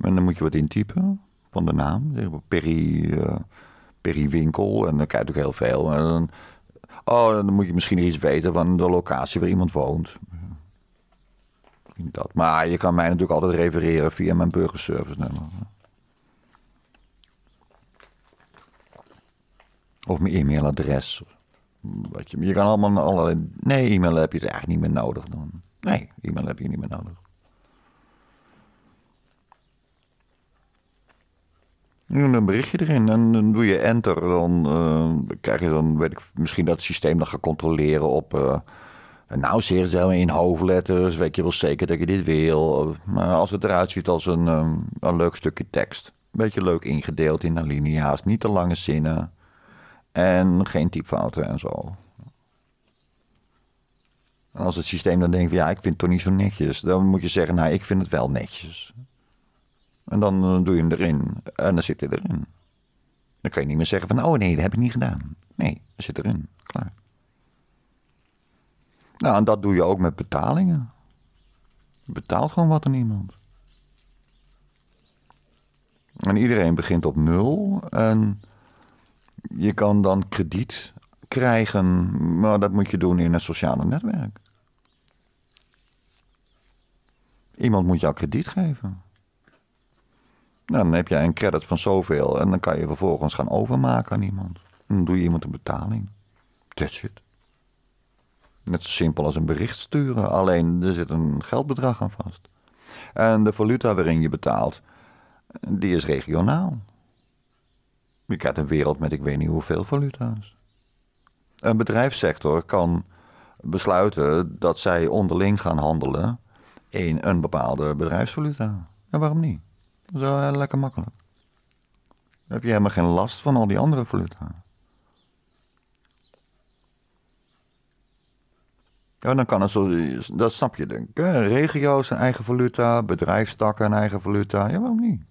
En dan moet je wat intypen van de naam. Perry, uh, Perry Winkel. En dan krijg je natuurlijk heel veel. En dan Oh, dan moet je misschien iets weten van de locatie waar iemand woont. Dat. Maar je kan mij natuurlijk altijd refereren via mijn burgerservice nummer. Of mijn e-mailadres. Wat je, je kan allemaal allerlei. Nee, e-mail heb je er eigenlijk niet meer nodig. Dan. Nee, e-mail heb je niet meer nodig. Dan een berichtje erin en dan doe je enter. Dan eh, krijg je dan, weet ik, misschien dat het systeem dan gaan controleren op. Uh, eh, nou, zeer zelf in hoofdletters. Weet je wel zeker dat je dit wil. Maar als het eruit ziet als een, eh, een leuk stukje tekst. Beetje leuk ingedeeld in alinea's. Niet te lange zinnen. En geen typfouten en zo. als het systeem dan denkt van ja, ik vind het toch niet zo netjes. Dan moet je zeggen, nou, ik vind het wel netjes. En dan eh, doe je hem erin. En dan zit hij erin. Dan kan je niet meer zeggen van, oh nee, dat heb ik niet gedaan. Nee, dat zit erin. Klaar. Nou, en dat doe je ook met betalingen. Je betaalt gewoon wat aan iemand. En iedereen begint op nul. En je kan dan krediet krijgen, maar dat moet je doen in het sociale netwerk. Iemand moet jou krediet geven. Nou, dan heb jij een credit van zoveel en dan kan je vervolgens gaan overmaken aan iemand. dan doe je iemand een betaling. That's it. Net zo simpel als een bericht sturen, alleen er zit een geldbedrag aan vast. En de valuta waarin je betaalt, die is regionaal. Je krijgt een wereld met ik weet niet hoeveel valuta's. Een bedrijfssector kan besluiten dat zij onderling gaan handelen in een bepaalde bedrijfsvaluta. En waarom niet? Dat is wel eh, lekker makkelijk. Dan heb je helemaal geen last van al die andere valuta? Ja, dan kan het zo, dat snap je denk ik. Regio's een eigen valuta, bedrijfstakken een eigen valuta. Ja, waarom niet?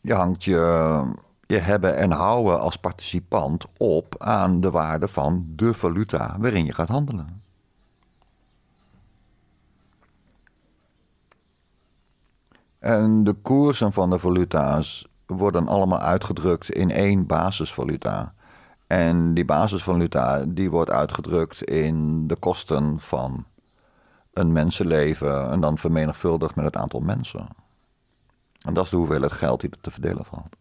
Je hangt je, je hebben en houden als participant op aan de waarde van de valuta waarin je gaat handelen. En de koersen van de valuta's worden allemaal uitgedrukt in één basisvaluta. En die basisvaluta die wordt uitgedrukt in de kosten van een mensenleven en dan vermenigvuldigd met het aantal mensen. En dat is de hoeveelheid geld die er te verdelen valt.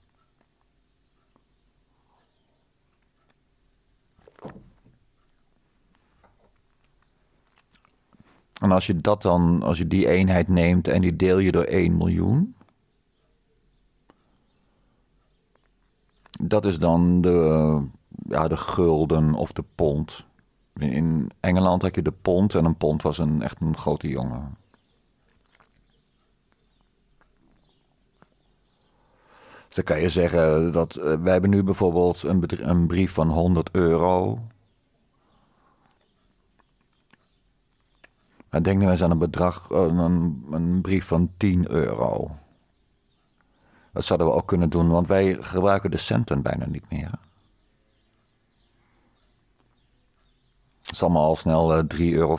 En als je dat dan, als je die eenheid neemt en die deel je door 1 miljoen. Dat is dan de, ja, de gulden of de pond. In Engeland had je de pond en een pond was een, echt een grote jongen. Dus dan kan je zeggen dat eh, wij hebben nu bijvoorbeeld een, een brief van 100 euro. Dan denk nou eens aan een bedrag, eh, een, een brief van 10 euro. Dat zouden we ook kunnen doen, want wij gebruiken de centen bijna niet meer. Het is allemaal al snel 3,50 eh, euro.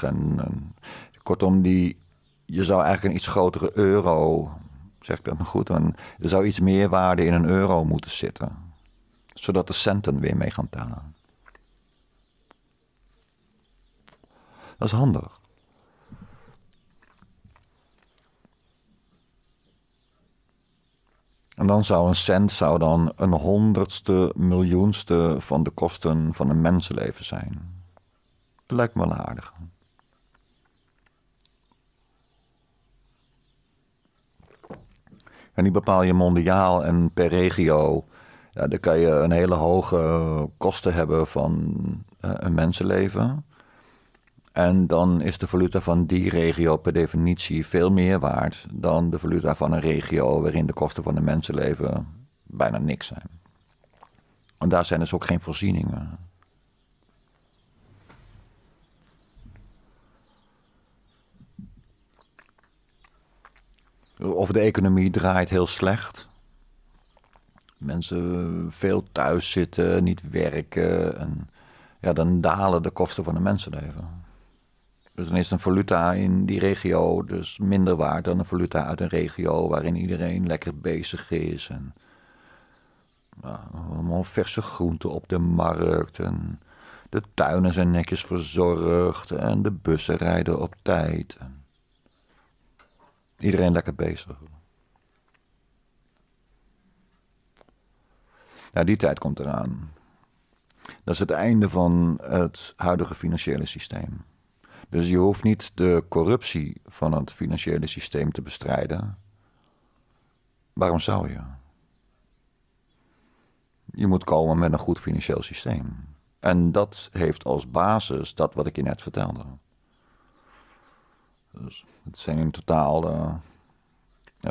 En, kortom, die, je zou eigenlijk een iets grotere euro, zeg ik dat maar nou goed, en er zou iets meer waarde in een euro moeten zitten. Zodat de centen weer mee gaan tellen. Dat is handig. En dan zou een cent zou dan een honderdste, miljoenste van de kosten van een mensenleven zijn. Lijkt me wel aardig. En die bepaal je mondiaal en per regio. Ja, dan kan je een hele hoge kosten hebben van eh, een mensenleven. En dan is de valuta van die regio per definitie veel meer waard dan de valuta van een regio waarin de kosten van de mensenleven bijna niks zijn. En daar zijn dus ook geen voorzieningen. Of de economie draait heel slecht. Mensen veel thuis zitten, niet werken. En ja, dan dalen de kosten van de mensenleven. Dus dan is een valuta in die regio dus minder waard dan een valuta uit een regio waarin iedereen lekker bezig is. En allemaal verse groenten op de markt. En de tuinen zijn netjes verzorgd. En de bussen rijden op tijd. En iedereen lekker bezig. Nou, die tijd komt eraan. Dat is het einde van het huidige financiële systeem. Dus je hoeft niet de corruptie van het financiële systeem te bestrijden. Waarom zou je? Je moet komen met een goed financieel systeem. En dat heeft als basis dat wat ik je net vertelde. Dus het zijn in totaal eh,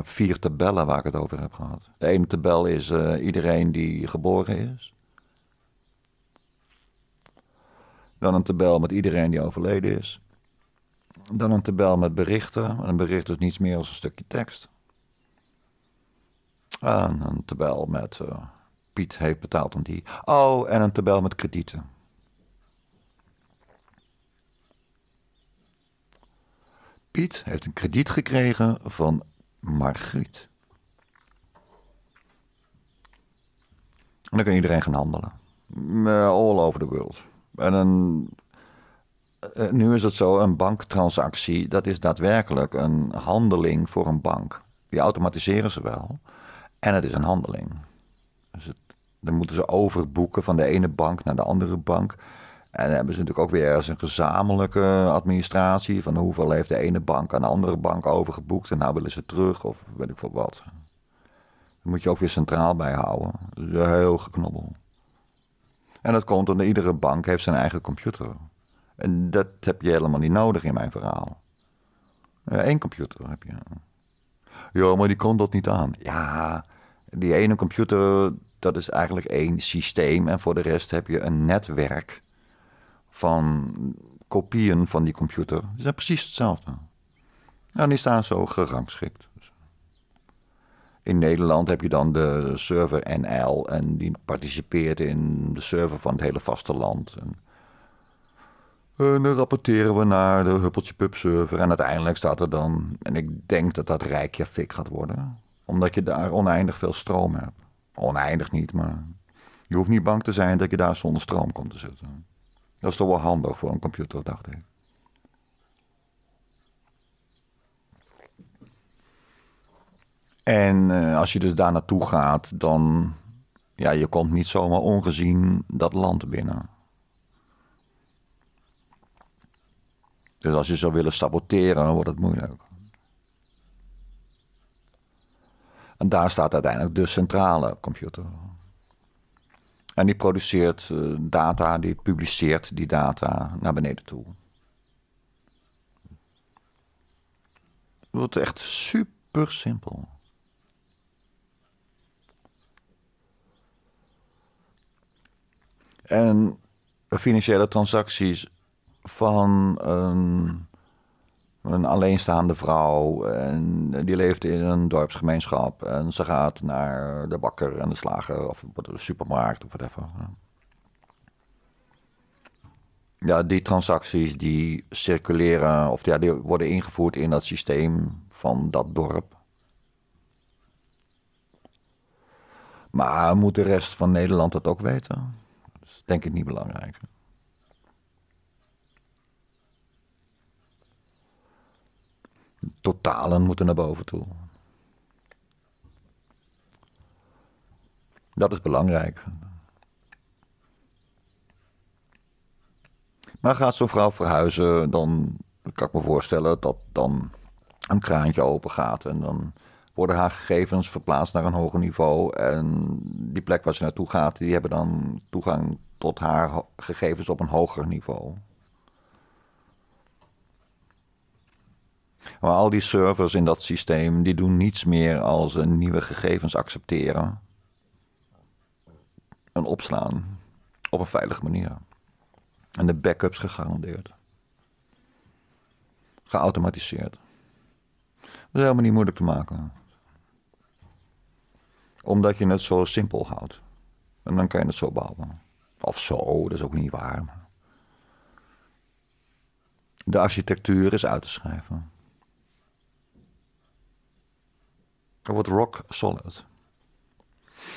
vier tabellen waar ik het over heb gehad. De ene tabel is eh, iedereen die geboren is. Dan een tabel met iedereen die overleden is. Dan een tabel met berichten. een bericht is niets meer dan een stukje tekst. En een tabel met eh, Piet heeft betaald om die. Oh, en een tabel met kredieten. Piet heeft een krediet gekregen van Margriet. En dan kan iedereen gaan handelen. All over the world. En een eh, nu is het zo, een banktransactie, dat is daadwerkelijk een handeling voor een bank. Die automatiseren ze wel. En het is een handeling. Dus het, dan moeten ze overboeken van de ene bank naar de andere bank. En dan hebben ze natuurlijk ook weer ergens een gezamenlijke administratie. Van hoeveel heeft de ene bank aan de andere bank overgeboekt. En nou willen ze terug of weet ik veel wat. Dan moet je ook weer centraal bijhouden, Dat is heel geknobbel. En dat komt omdat iedere bank heeft zijn eigen computer heeft. En dat heb je helemaal niet nodig in mijn verhaal. Eén eh, computer heb je. Ja, maar die kon dat niet aan. Ja, die ene computer, dat is eigenlijk één systeem. En voor de rest heb je een netwerk van kopieën van die computer. Die zijn precies hetzelfde. En nou, die staan zo gerangschikt. In Nederland heb je dan de server NL en die participeert in de server van het hele vasteland. En en eh, dan rapporteren we naar de Huppeltje Pub server. En uiteindelijk staat er dan, en ik denk dat dat rijkje Fik gaat worden. Omdat je daar oneindig veel stroom hebt. Oneindig niet, maar je hoeft niet bang te zijn dat je daar zonder stroom komt te zitten. Dat is toch wel handig voor een computer, dacht ik. En eh, als je dus daar naartoe gaat, dan. Ja, je komt niet zomaar ongezien dat land binnen. Dus als je zou willen saboteren, dan wordt het moeilijk. En daar staat uiteindelijk de centrale computer. En die produceert eh, data, die publiceert die data naar beneden toe. Het wordt echt super simpel. En financiële transacties van een, een alleenstaande vrouw. En die leeft in een dorpsgemeenschap. En ze gaat naar de bakker en de slager of de supermarkt of whatever. Ja, die transacties die circuleren of ja, die worden ingevoerd in dat systeem van dat dorp. Maar moet de rest van Nederland dat ook weten? Dat is denk ik niet belangrijk. Totalen moeten naar boven toe. Dat is belangrijk. Maar gaat zo'n vrouw verhuizen, dan kan ik me voorstellen dat dan een kraantje open gaat en dan worden haar gegevens verplaatst naar een hoger niveau. En die plek waar ze naartoe gaat, die hebben dan toegang tot haar gegevens op een hoger niveau. Maar al die servers in dat systeem, die doen niets meer als nieuwe gegevens accepteren. En opslaan. Op een veilige manier. En de backups gegarandeerd. Geautomatiseerd. Dat is helemaal niet moeilijk te maken. Omdat je het zo simpel houdt. En dan kan je het zo bouwen. Of zo, dat is ook niet waar. De architectuur is uit te schrijven. Dat wordt rock solid.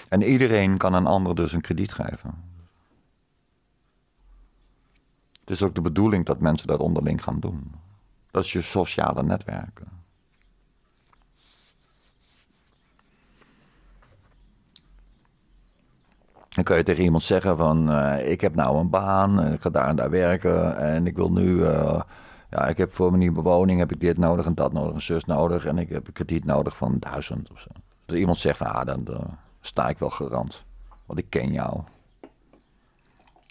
En iedereen kan een ander dus een krediet geven. Het is ook de bedoeling dat mensen dat onderling gaan doen. Dat is je sociale netwerken. Dan kan je tegen iemand zeggen van, eh, ik heb nou een baan, ik ga daar en daar werken en ik wil nu... Eh, ja, ik heb voor mijn nieuwe woning heb ik dit nodig en dat nodig en zus nodig. En ik heb een krediet nodig van duizend of zo. Als iemand zegt van, ah, dan, sta ik wel garant. Want ik ken jou.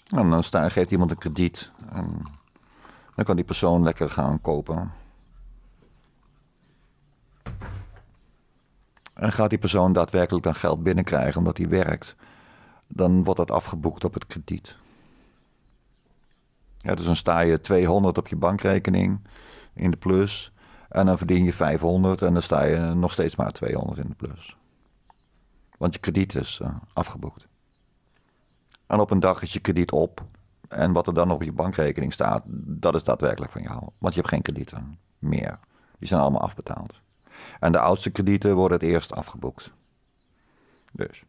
En dan sta, geeft iemand een krediet. En dan kan die persoon lekker gaan kopen. En gaat die persoon daadwerkelijk dan geld binnenkrijgen omdat hij werkt, dan wordt dat afgeboekt op het krediet. Ja, dus dan sta je 200 op je bankrekening in de plus. En dan verdien je 500 en dan sta je nog steeds maar 200 in de plus. Want je krediet is eh, afgeboekt. En op een dag is je krediet op. En wat er dan op je bankrekening staat, dat is daadwerkelijk van jou. Want je hebt geen kredieten meer. Die zijn allemaal afbetaald. En de oudste kredieten worden het eerst afgeboekt. Dus.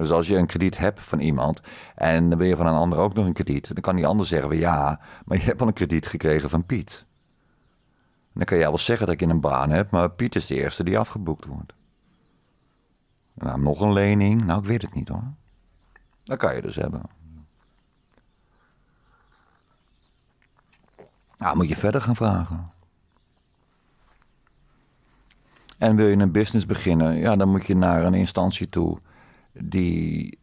Dus als je een krediet hebt van iemand en dan wil je van een ander ook nog een krediet, dan kan die ander zeggen: ja, maar je hebt al een krediet gekregen van Piet. dan kan jij wel zeggen dat ik een baan heb, maar Piet is de eerste die afgeboekt wordt. Nou, nog een lening, nou ik weet het niet hoor. Dat kan je dus hebben. Nou, moet je verder gaan vragen. En wil je een business beginnen, ja, dan moet je naar een instantie toe die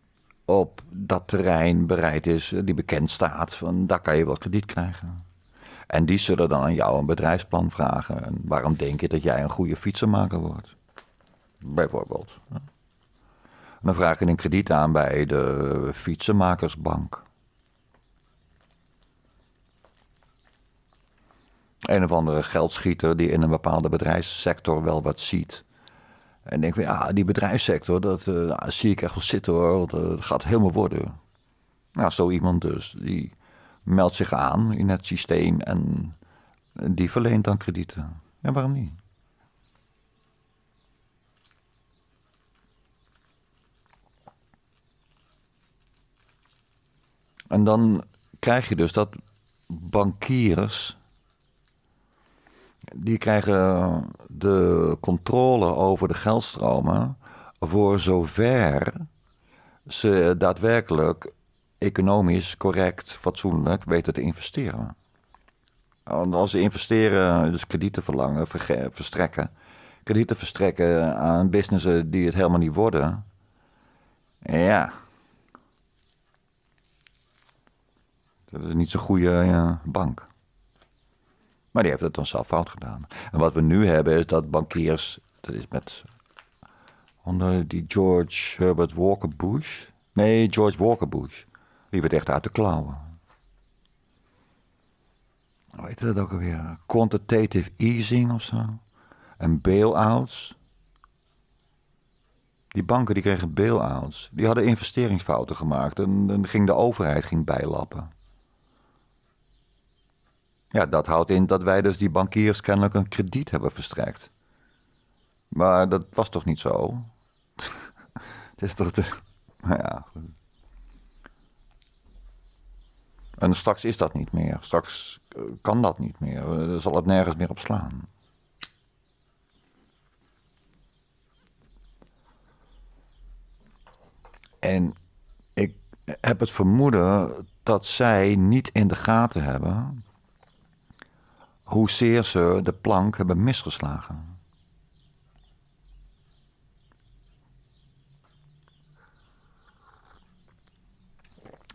op dat terrein bereid is, eh, die bekend staat, van daar kan je wat krediet krijgen. En die zullen dan aan jou een bedrijfsplan vragen. En waarom denk je dat jij een goede fietsenmaker wordt? Bijvoorbeeld. dan vraag je een krediet aan bij de fietsenmakersbank. Een of andere geldschieter die in een bepaalde bedrijfssector wel wat ziet. En denk ik, ja, die bedrijfssector, dat eh, nou, zie ik echt wel zitten hoor. Want, eh, dat gaat helemaal worden. Nou, zo iemand dus, die meldt zich aan in het systeem en die verleent dan kredieten. Ja, waarom niet? En dan krijg je dus dat bankiers die krijgen eh, de controle over de geldstromen voor zover ze daadwerkelijk economisch correct, fatsoenlijk weten te investeren. Want als ze investeren, dus kredieten verlangen, verstrekken, kredieten verstrekken aan businessen die het helemaal niet worden, ja. Dat is niet zo'n goede ja, eh, bank. Maar die heeft het dan zelf fout gedaan. En wat we nu hebben is dat bankiers, dat is met onder die George Herbert Walker Bush. Nee, George Walker Bush. Die werd echt uit de klauwen. Weet je dat ook alweer? Quantitative easing of zo. En bail-outs. Die banken die kregen bail-outs. Die hadden investeringsfouten gemaakt en, en ging de overheid ging bijlappen. Ja, dat houdt in dat wij dus die bankiers kennelijk een krediet hebben verstrekt. Maar dat was toch niet zo? het is toch te... Nou ja, En straks is dat niet meer. Straks eh, kan dat niet meer. Er eh, zal het nergens meer op slaan. En ik heb het vermoeden dat zij niet in de gaten hebben hoezeer ze de plank hebben misgeslagen.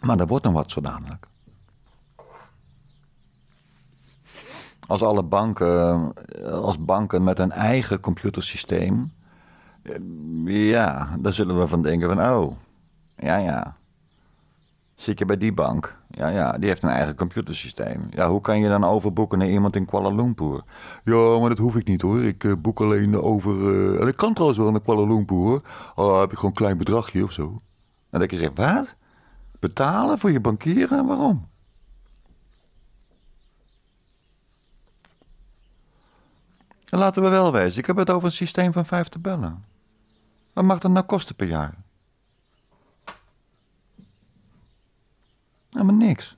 Maar er wordt nog wat zodanig. Als alle banken, eh, als banken met een eigen computersysteem, eh, ja, daar zullen we van denken van, oh, ja, ja, zit je bij die bank. Ja, ja, die heeft een eigen computersysteem. Ja, hoe kan je dan overboeken naar iemand in Kuala Lumpur? Ja, maar dat hoef ik niet hoor. Ik eh, boek alleen over... Eh, ik kan trouwens wel naar Kuala Lumpur hoor. Al oh, heb je gewoon een klein bedragje of zo. En dat je zegt, wat? Betalen voor je bankieren? Waarom? En laten we wel wezen, ik heb het over een systeem van vijf tabellen. Wat mag dat nou kosten per jaar? Helemaal niks.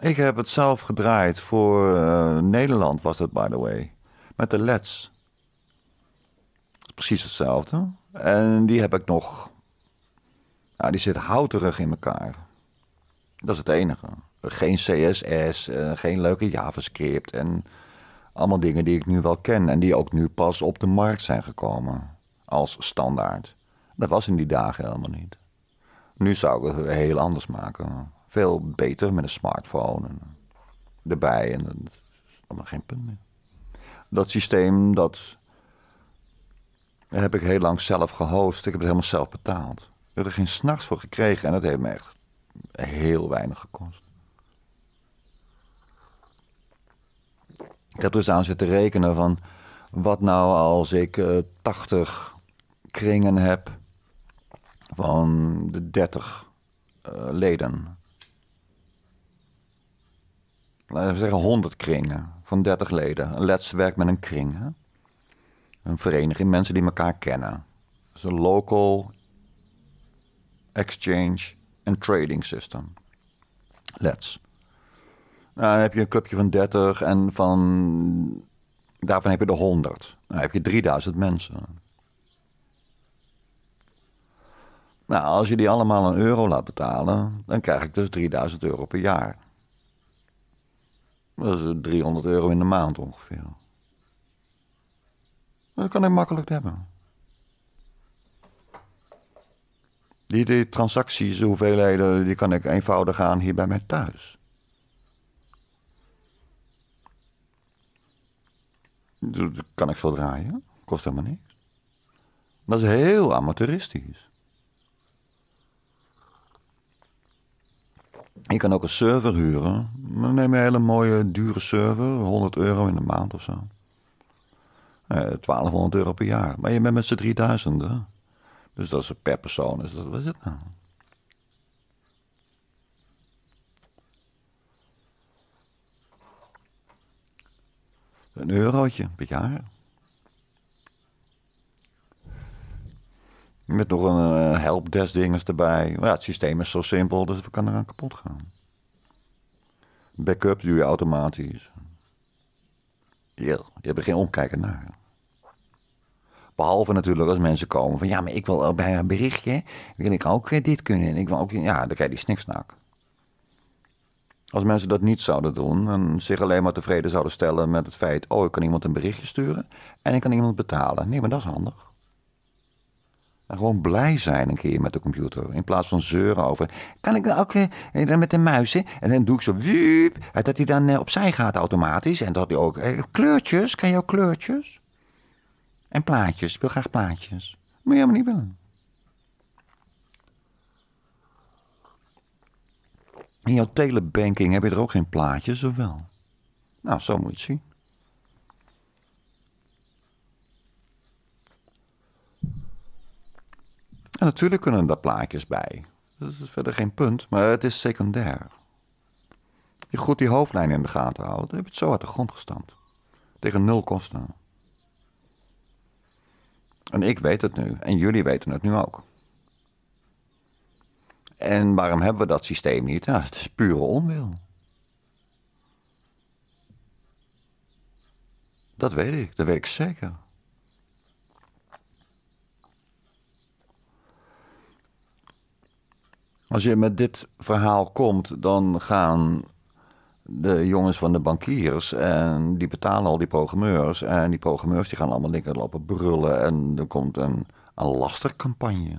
Ik heb het zelf gedraaid voor eh, Nederland, was dat by the way. Met de LEDs. Precies hetzelfde. En die heb ik nog. Nou, die zit houterig in elkaar. Dat is het enige. Geen CSS, eh, geen leuke JavaScript en allemaal dingen die ik nu wel ken en die ook nu pas op de markt zijn gekomen als standaard. Dat was in die dagen helemaal niet. Nu zou ik het heel anders maken. Veel beter met een smartphone erbij. En dat is allemaal geen punt meer. Dat systeem, dat heb ik heel lang zelf gehost. Ik heb het helemaal zelf betaald. Ik heb er geen s'nachts voor gekregen en dat heeft me echt heel weinig gekost. Ik heb dus aan zitten rekenen van wat nou als ik 80 eh, kringen heb van de 30 eh, leden. Laten we zeggen 100 kringen van 30 leden. Een lets werkt met een kring. Hè? Een vereniging, mensen die elkaar kennen. Dus een local exchange en trading system. Lets. Nou, dan heb je een clubje van 30 en van, daarvan heb je de 100. Dan heb je 3000 mensen. Nou, als je die allemaal een euro laat betalen, dan krijg ik dus 3000 euro per jaar. Dat is 300 euro in de maand ongeveer. Dat kan ik makkelijk hebben. Die, transacties, hoeveelheden, die kan ik eenvoudig aan hier bij mij thuis. Dat kan ik zo draaien. Kost helemaal niks. Dat is heel amateuristisch. Je kan ook een server huren. Dan neem je een hele mooie, dure server, 100 euro in de maand of zo. Eh, 1200 euro per jaar. Maar je bent met z'n 3000. Dus dat is per persoon. is dat, wat is het nou? Een eurotje per jaar. Met nog een eh, helpdesk dinges erbij. Ja, het systeem is zo simpel, dus we kan eraan kapot gaan. Backup doe je automatisch. Yeah, je hebt geen omkijken naar. Behalve natuurlijk als mensen komen van ja, maar ik wil bij een berichtje, wil ik ook dit kunnen. En ik wil ook, ja, dan krijg je die sniksnak. Als mensen dat niet zouden doen en zich alleen maar tevreden zouden stellen met het feit: oh, ik kan iemand een berichtje sturen en ik kan iemand betalen. Nee, maar dat is handig gewoon blij zijn een keer met de computer. In plaats van zeuren over. Kan ik dan ook eh, eh met de muis? Hè? En dan doe ik zo. Wiep, dat hij dan opzij gaat automatisch. En dat hij ook. Eh, kleurtjes, kan jouw kleurtjes? En plaatjes, ik wil graag plaatjes. Moet je helemaal niet willen. In jouw telebanking heb je er ook geen plaatjes, of wel? Nou, zo moet je het zien. En natuurlijk kunnen daar plaatjes bij. Dat is verder geen punt, maar het is secundair. Je goed die hoofdlijn in de gaten houden, dan heb je het zo uit de grond gestampt. Tegen nul kosten. En ik weet het nu, en jullie weten het nu ook. En waarom hebben we dat systeem niet? Nou, het is pure onwil. Dat weet ik, dat weet ik zeker. Als je met dit verhaal komt, dan gaan de jongens van de bankiers en die betalen al die programmeurs. En die programmeurs die gaan allemaal dingen lopen brullen en er komt een, een lastercampagne.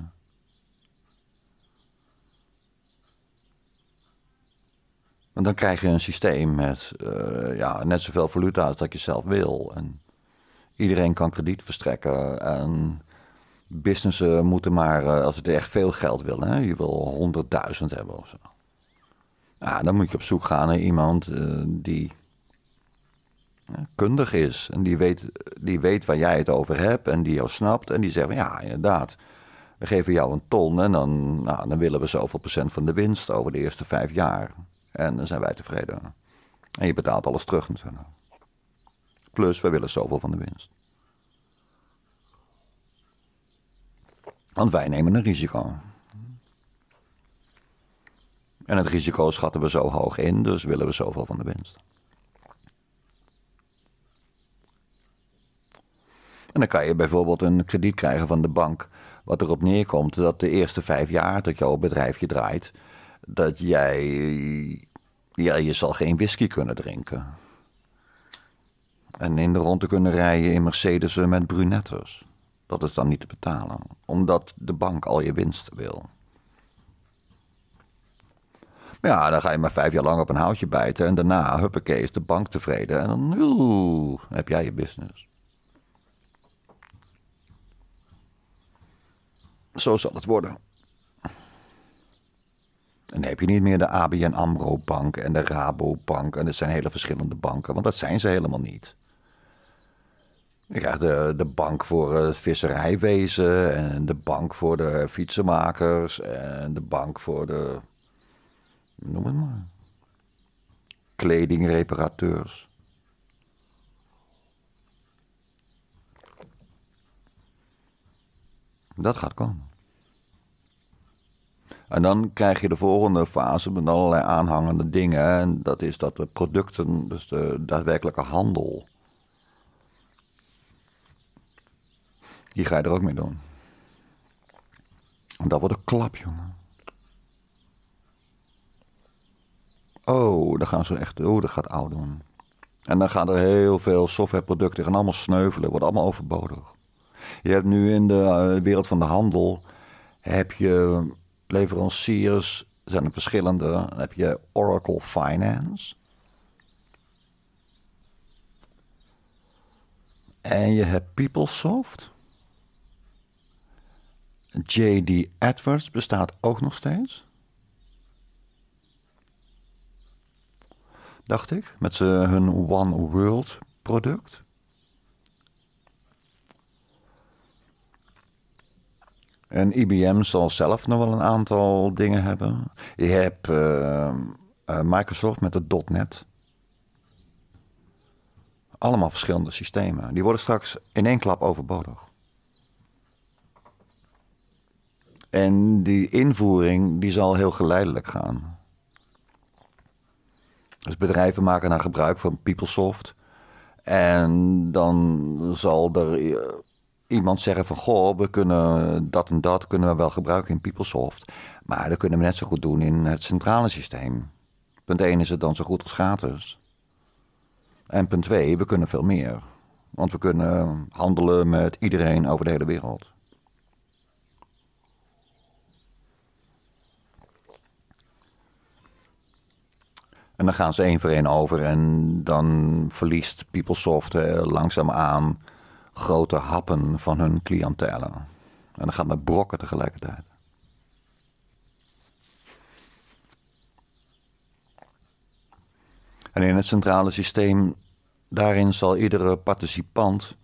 Want dan krijg je een systeem met eh, ja, net zoveel valuta als dat je zelf wil. En iedereen kan krediet verstrekken en businessen eh, moeten maar, eh, als ze echt veel geld willen, hè, je wil 100.000 hebben of zo. Ah, dan moet je op zoek gaan naar iemand eh, die kundig is en die weet, die weet waar jij het over hebt en die jou snapt en die zegt, ja inderdaad, we geven jou een ton en dan, nou, dan willen we zoveel procent van de winst over de eerste vijf jaar. En dan zijn wij tevreden. En je betaalt alles terug natuurlijk. Plus, we willen zoveel van de winst. Want wij nemen een risico. En het risico schatten we zo hoog in, dus willen we zoveel van de winst. En dan kan je bijvoorbeeld een krediet krijgen van de bank, wat erop neerkomt dat de eerste vijf jaar dat jouw bedrijfje draait, dat jij, ja, je zal geen whisky kunnen drinken. En in de rondte kunnen rijden in Mercedes met brunettes. Dat is dan niet te betalen, omdat de bank al je winst wil. ja, dan ga je maar vijf jaar lang op een houtje bijten en daarna, huppakee, is de bank tevreden en dan, heb jij je business. Zo zal het worden. En dan heb je niet meer de ABN AMRO-bank en de Rabobank. En dat zijn hele verschillende banken, want dat zijn ze helemaal niet. Je krijgt de, de bank voor eh, het visserijwezen en de bank voor de fietsenmakers en de bank voor de, noem het maar, kledingreparateurs. Dat gaat komen. En dan krijg je de volgende fase met allerlei aanhangende dingen. En dat is dat de producten, dus de daadwerkelijke handel die ga je er ook mee doen. En dat wordt een klap, jongen. Oh, dan gaan ze echt, oh, dat gaat oud doen. En dan gaan er heel veel softwareproducten gaan allemaal sneuvelen, wordt allemaal overbodig. Je hebt nu in de eh, wereld van de handel, heb je leveranciers, zijn er verschillende. Dan heb je Oracle Finance. En je hebt PeopleSoft. J.D. Edwards bestaat ook nog steeds. Dacht ik, met hun One World product. En IBM zal zelf nog wel een aantal dingen hebben. Je hebt eh, eh, Microsoft met de .NET. Allemaal verschillende systemen. Die worden straks in één klap overbodig. En die invoering die zal heel geleidelijk gaan. Dus bedrijven maken daar gebruik van PeopleSoft. En dan zal er eh, iemand zeggen van... goh, we kunnen dat en dat kunnen we wel gebruiken in PeopleSoft. Maar dat kunnen we net zo goed doen in het centrale systeem. Punt 1 is het dan zo goed als gratis. En punt 2, we kunnen veel meer. Want we kunnen handelen met iedereen over de hele wereld. En dan gaan ze één voor één over en dan verliest PeopleSoft langzaamaan grote happen van hun cliëntelen. En dan gaat met brokken tegelijkertijd. En in het centrale systeem, daarin zal iedere participant,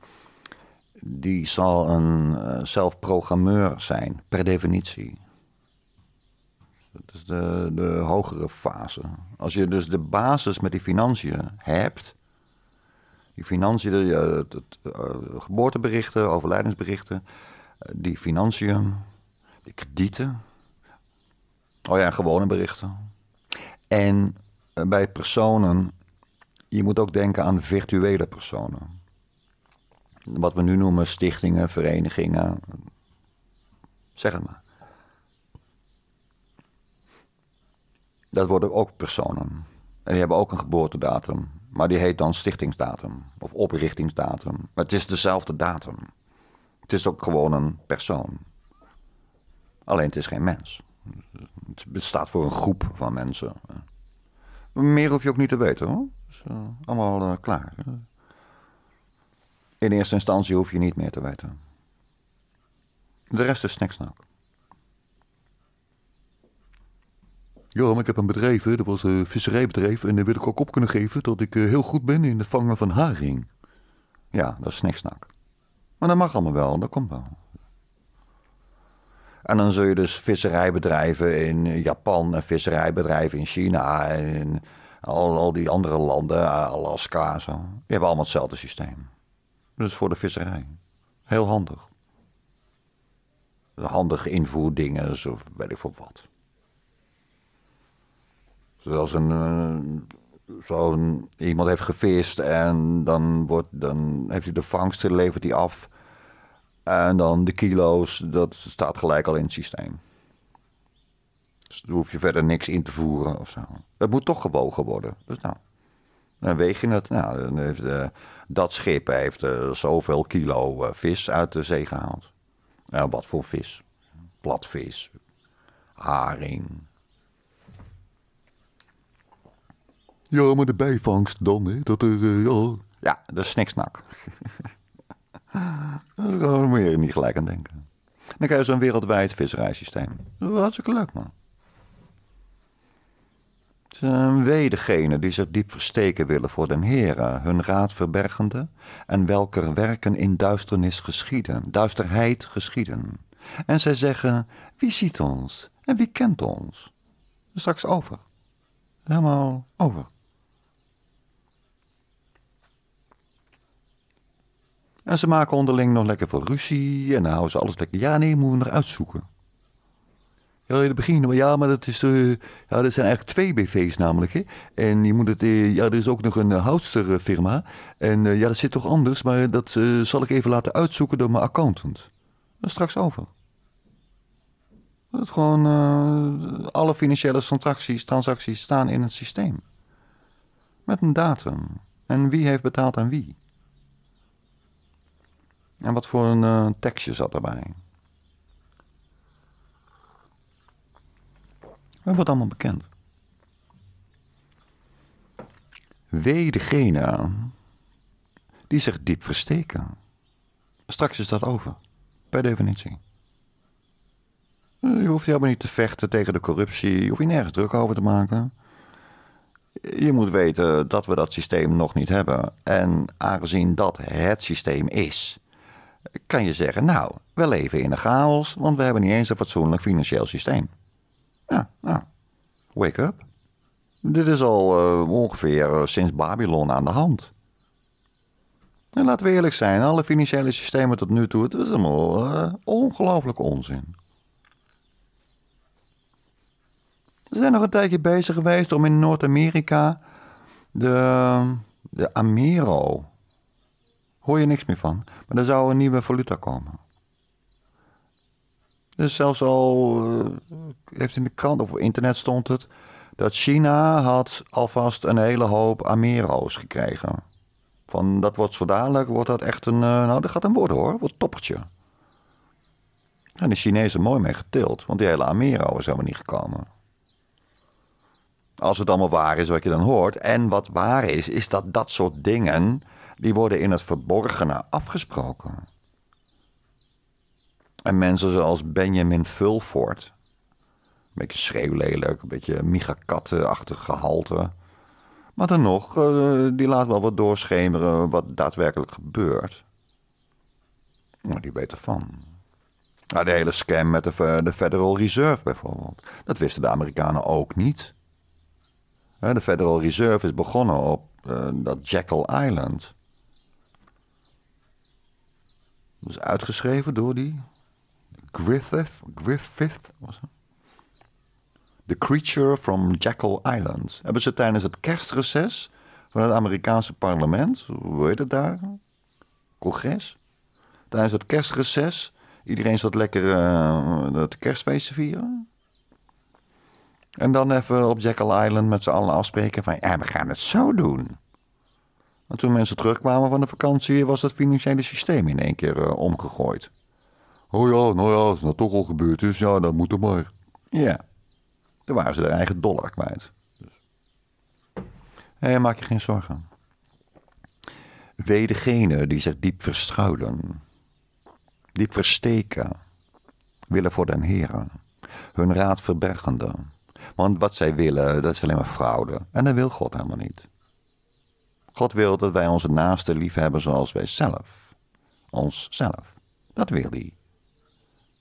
die zal een eh, zelfprogrammeur zijn, per definitie. Dat is de, de hogere fase. Als je dus de basis met die financiën hebt, die financiën, de, eh, eh, geboorteberichten, overlijdensberichten, eh, die financiën, de kredieten. Oh ja, gewone berichten. En bij personen, je moet ook denken aan virtuele personen. Wat we nu noemen stichtingen, verenigingen. Zeg het maar. dat worden ook personen. En die hebben ook een geboortedatum. Maar die heet dan stichtingsdatum of oprichtingsdatum. Maar het is dezelfde datum. Het is ook gewoon een persoon. Alleen het is geen mens. Het staat voor een groep van mensen. Meer hoef je ook niet te weten hoor. Is, eh, allemaal eh, klaar. In eerste instantie hoef je niet meer te weten. De rest is sniksnak. Ja, ik heb een bedrijf, dat was een visserijbedrijf. En daar wil ik ook op kunnen geven dat ik eh, heel goed ben in het vangen van haring. Ja, dat is snacksnack. Maar dat mag allemaal wel, dat komt wel. En dan zul je dus visserijbedrijven in Japan en visserijbedrijven in China en al, al die andere landen, eh, Alaska en zo. Die hebben allemaal hetzelfde systeem. Dus voor de visserij. Heel handig. Handige invoerdingen of weet ik veel wat. Eh, zoals een, iemand heeft gevist en dan, wordt, dan heeft hij de vangst, levert hij af. En dan de kilo's, dat staat gelijk al in het systeem. Dus hoef je verder niks in te voeren of zo. Het moet toch gewogen worden. Dus nou, dan weeg je het. Nou, dan heeft, eh, dat schip heeft eh, zoveel kilo vis uit de zee gehaald. Nou, wat voor vis? Platvis, haring, Ja, maar de bijvangst dan, hè? Dat er. Eh, ja. dat is sniksnak. Daar moet je niet gelijk aan denken. Dan krijg je zo'n wereldwijd visserijsysteem. Dat is hartstikke leuk, man. Zijn eh, wee degene die zich diep versteken willen voor den heren, hun raad verbergende, en welker werken in duisternis geschieden, duisterheid geschieden. En zij zeggen, wie ziet ons en wie kent ons? Straks over. Helemaal over. En ze maken onderling nog lekker voor ruzie en dan houden ze alles lekker. Ja, nee, moeten we nog uitzoeken. in het begin, maar ja, maar dat, is, de. Eh, ja, zijn eigenlijk twee BV's namelijk. Hè? En je moet het, eh, ja, er is ook nog een eh, houdsterfirma. En ja, dat zit toch anders, maar dat zal ik even laten uitzoeken door mijn accountant. Dat straks over. Dat gewoon alle financiële transacties, transacties staan in het systeem. Met een datum. En wie heeft betaald aan wie. En wat voor een eh, tekstje zat erbij? Dat wordt allemaal bekend. Wee degene die zich diep versteken. Straks is dat over, per definitie. Je hoeft helemaal niet te vechten tegen de corruptie, je hoeft je nergens druk over te maken. Je moet weten dat we dat systeem nog niet hebben. En aangezien dat het systeem is, kan je zeggen, nou, we leven in de chaos, want we hebben niet eens een fatsoenlijk financieel systeem. Ja, nou, wake up. Dit is al eh, ongeveer eh, sinds Babylon aan de hand. En laten we eerlijk zijn, alle financiële systemen tot nu toe, het is allemaal uh, ongelooflijk onzin. We zijn nog een tijdje bezig geweest om in Noord-Amerika de, de Amero hoor je niks meer van. Maar er zou een nieuwe valuta komen. Dus zelfs al eh, heeft in de krant of op internet stond het dat China had alvast een hele hoop Amero's gekregen. Van dat wordt zo dadelijk, wordt dat echt een, eh, nou dat gaat een worden hoor, wat toppertje. En nou, de Chinezen mooi mee getild, want die hele Amero is helemaal niet gekomen. Als het allemaal waar is wat je dan hoort, en wat waar is, is dat dat soort dingen die worden in het verborgene afgesproken. En mensen zoals Benjamin Fulford, een beetje schreeuwlelijk, een beetje migakattenachtig Kattenachtig gehalte. Maar dan nog, eh, die laat wel wat doorschemeren wat daadwerkelijk gebeurt. Maar die weet ervan. Nou, de hele scam met de, eh, de Federal Reserve bijvoorbeeld. Dat wisten de Amerikanen ook niet. De Federal Reserve is begonnen op eh, dat Jekyll Island. Dat uitgeschreven door die Griffith. Griffith was het? The Creature from Jackal Island. Hebben ze tijdens het kerstreces van het Amerikaanse parlement, hoe heet het daar? Congres? Tijdens het kerstreces, iedereen zat lekker uh, eh, het kerstfeest vieren. En dan even op Jackal Island met z'n allen afspreken van, ja, we gaan het zo doen. En toen mensen terugkwamen van de vakantie, was dat financiële systeem in één keer eh, omgegooid. Oh ja, nou ja, als dat toch al gebeurd is, dus ja, dat moet het maar. Ja, dan waren ze de eigen dollar kwijt. Hey, maak je geen zorgen. Wee degene die zich diep verschuilen, diep versteken, willen voor den heren, hun raad verbergende. Want wat zij willen, dat is alleen maar fraude. En dat wil God helemaal niet. God wil dat wij onze naaste lief hebben zoals wij zelf. Onszelf. Dat wil hij.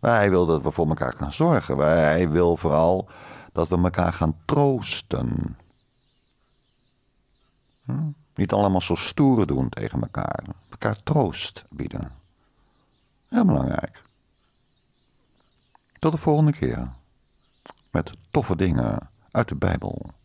hij wil dat we voor elkaar gaan zorgen. hij wil vooral dat we elkaar gaan troosten. Hm? Niet allemaal zo stoer doen tegen elkaar. Elkaar troost bieden. Heel belangrijk. Tot de volgende keer. Met toffe dingen uit de Bijbel.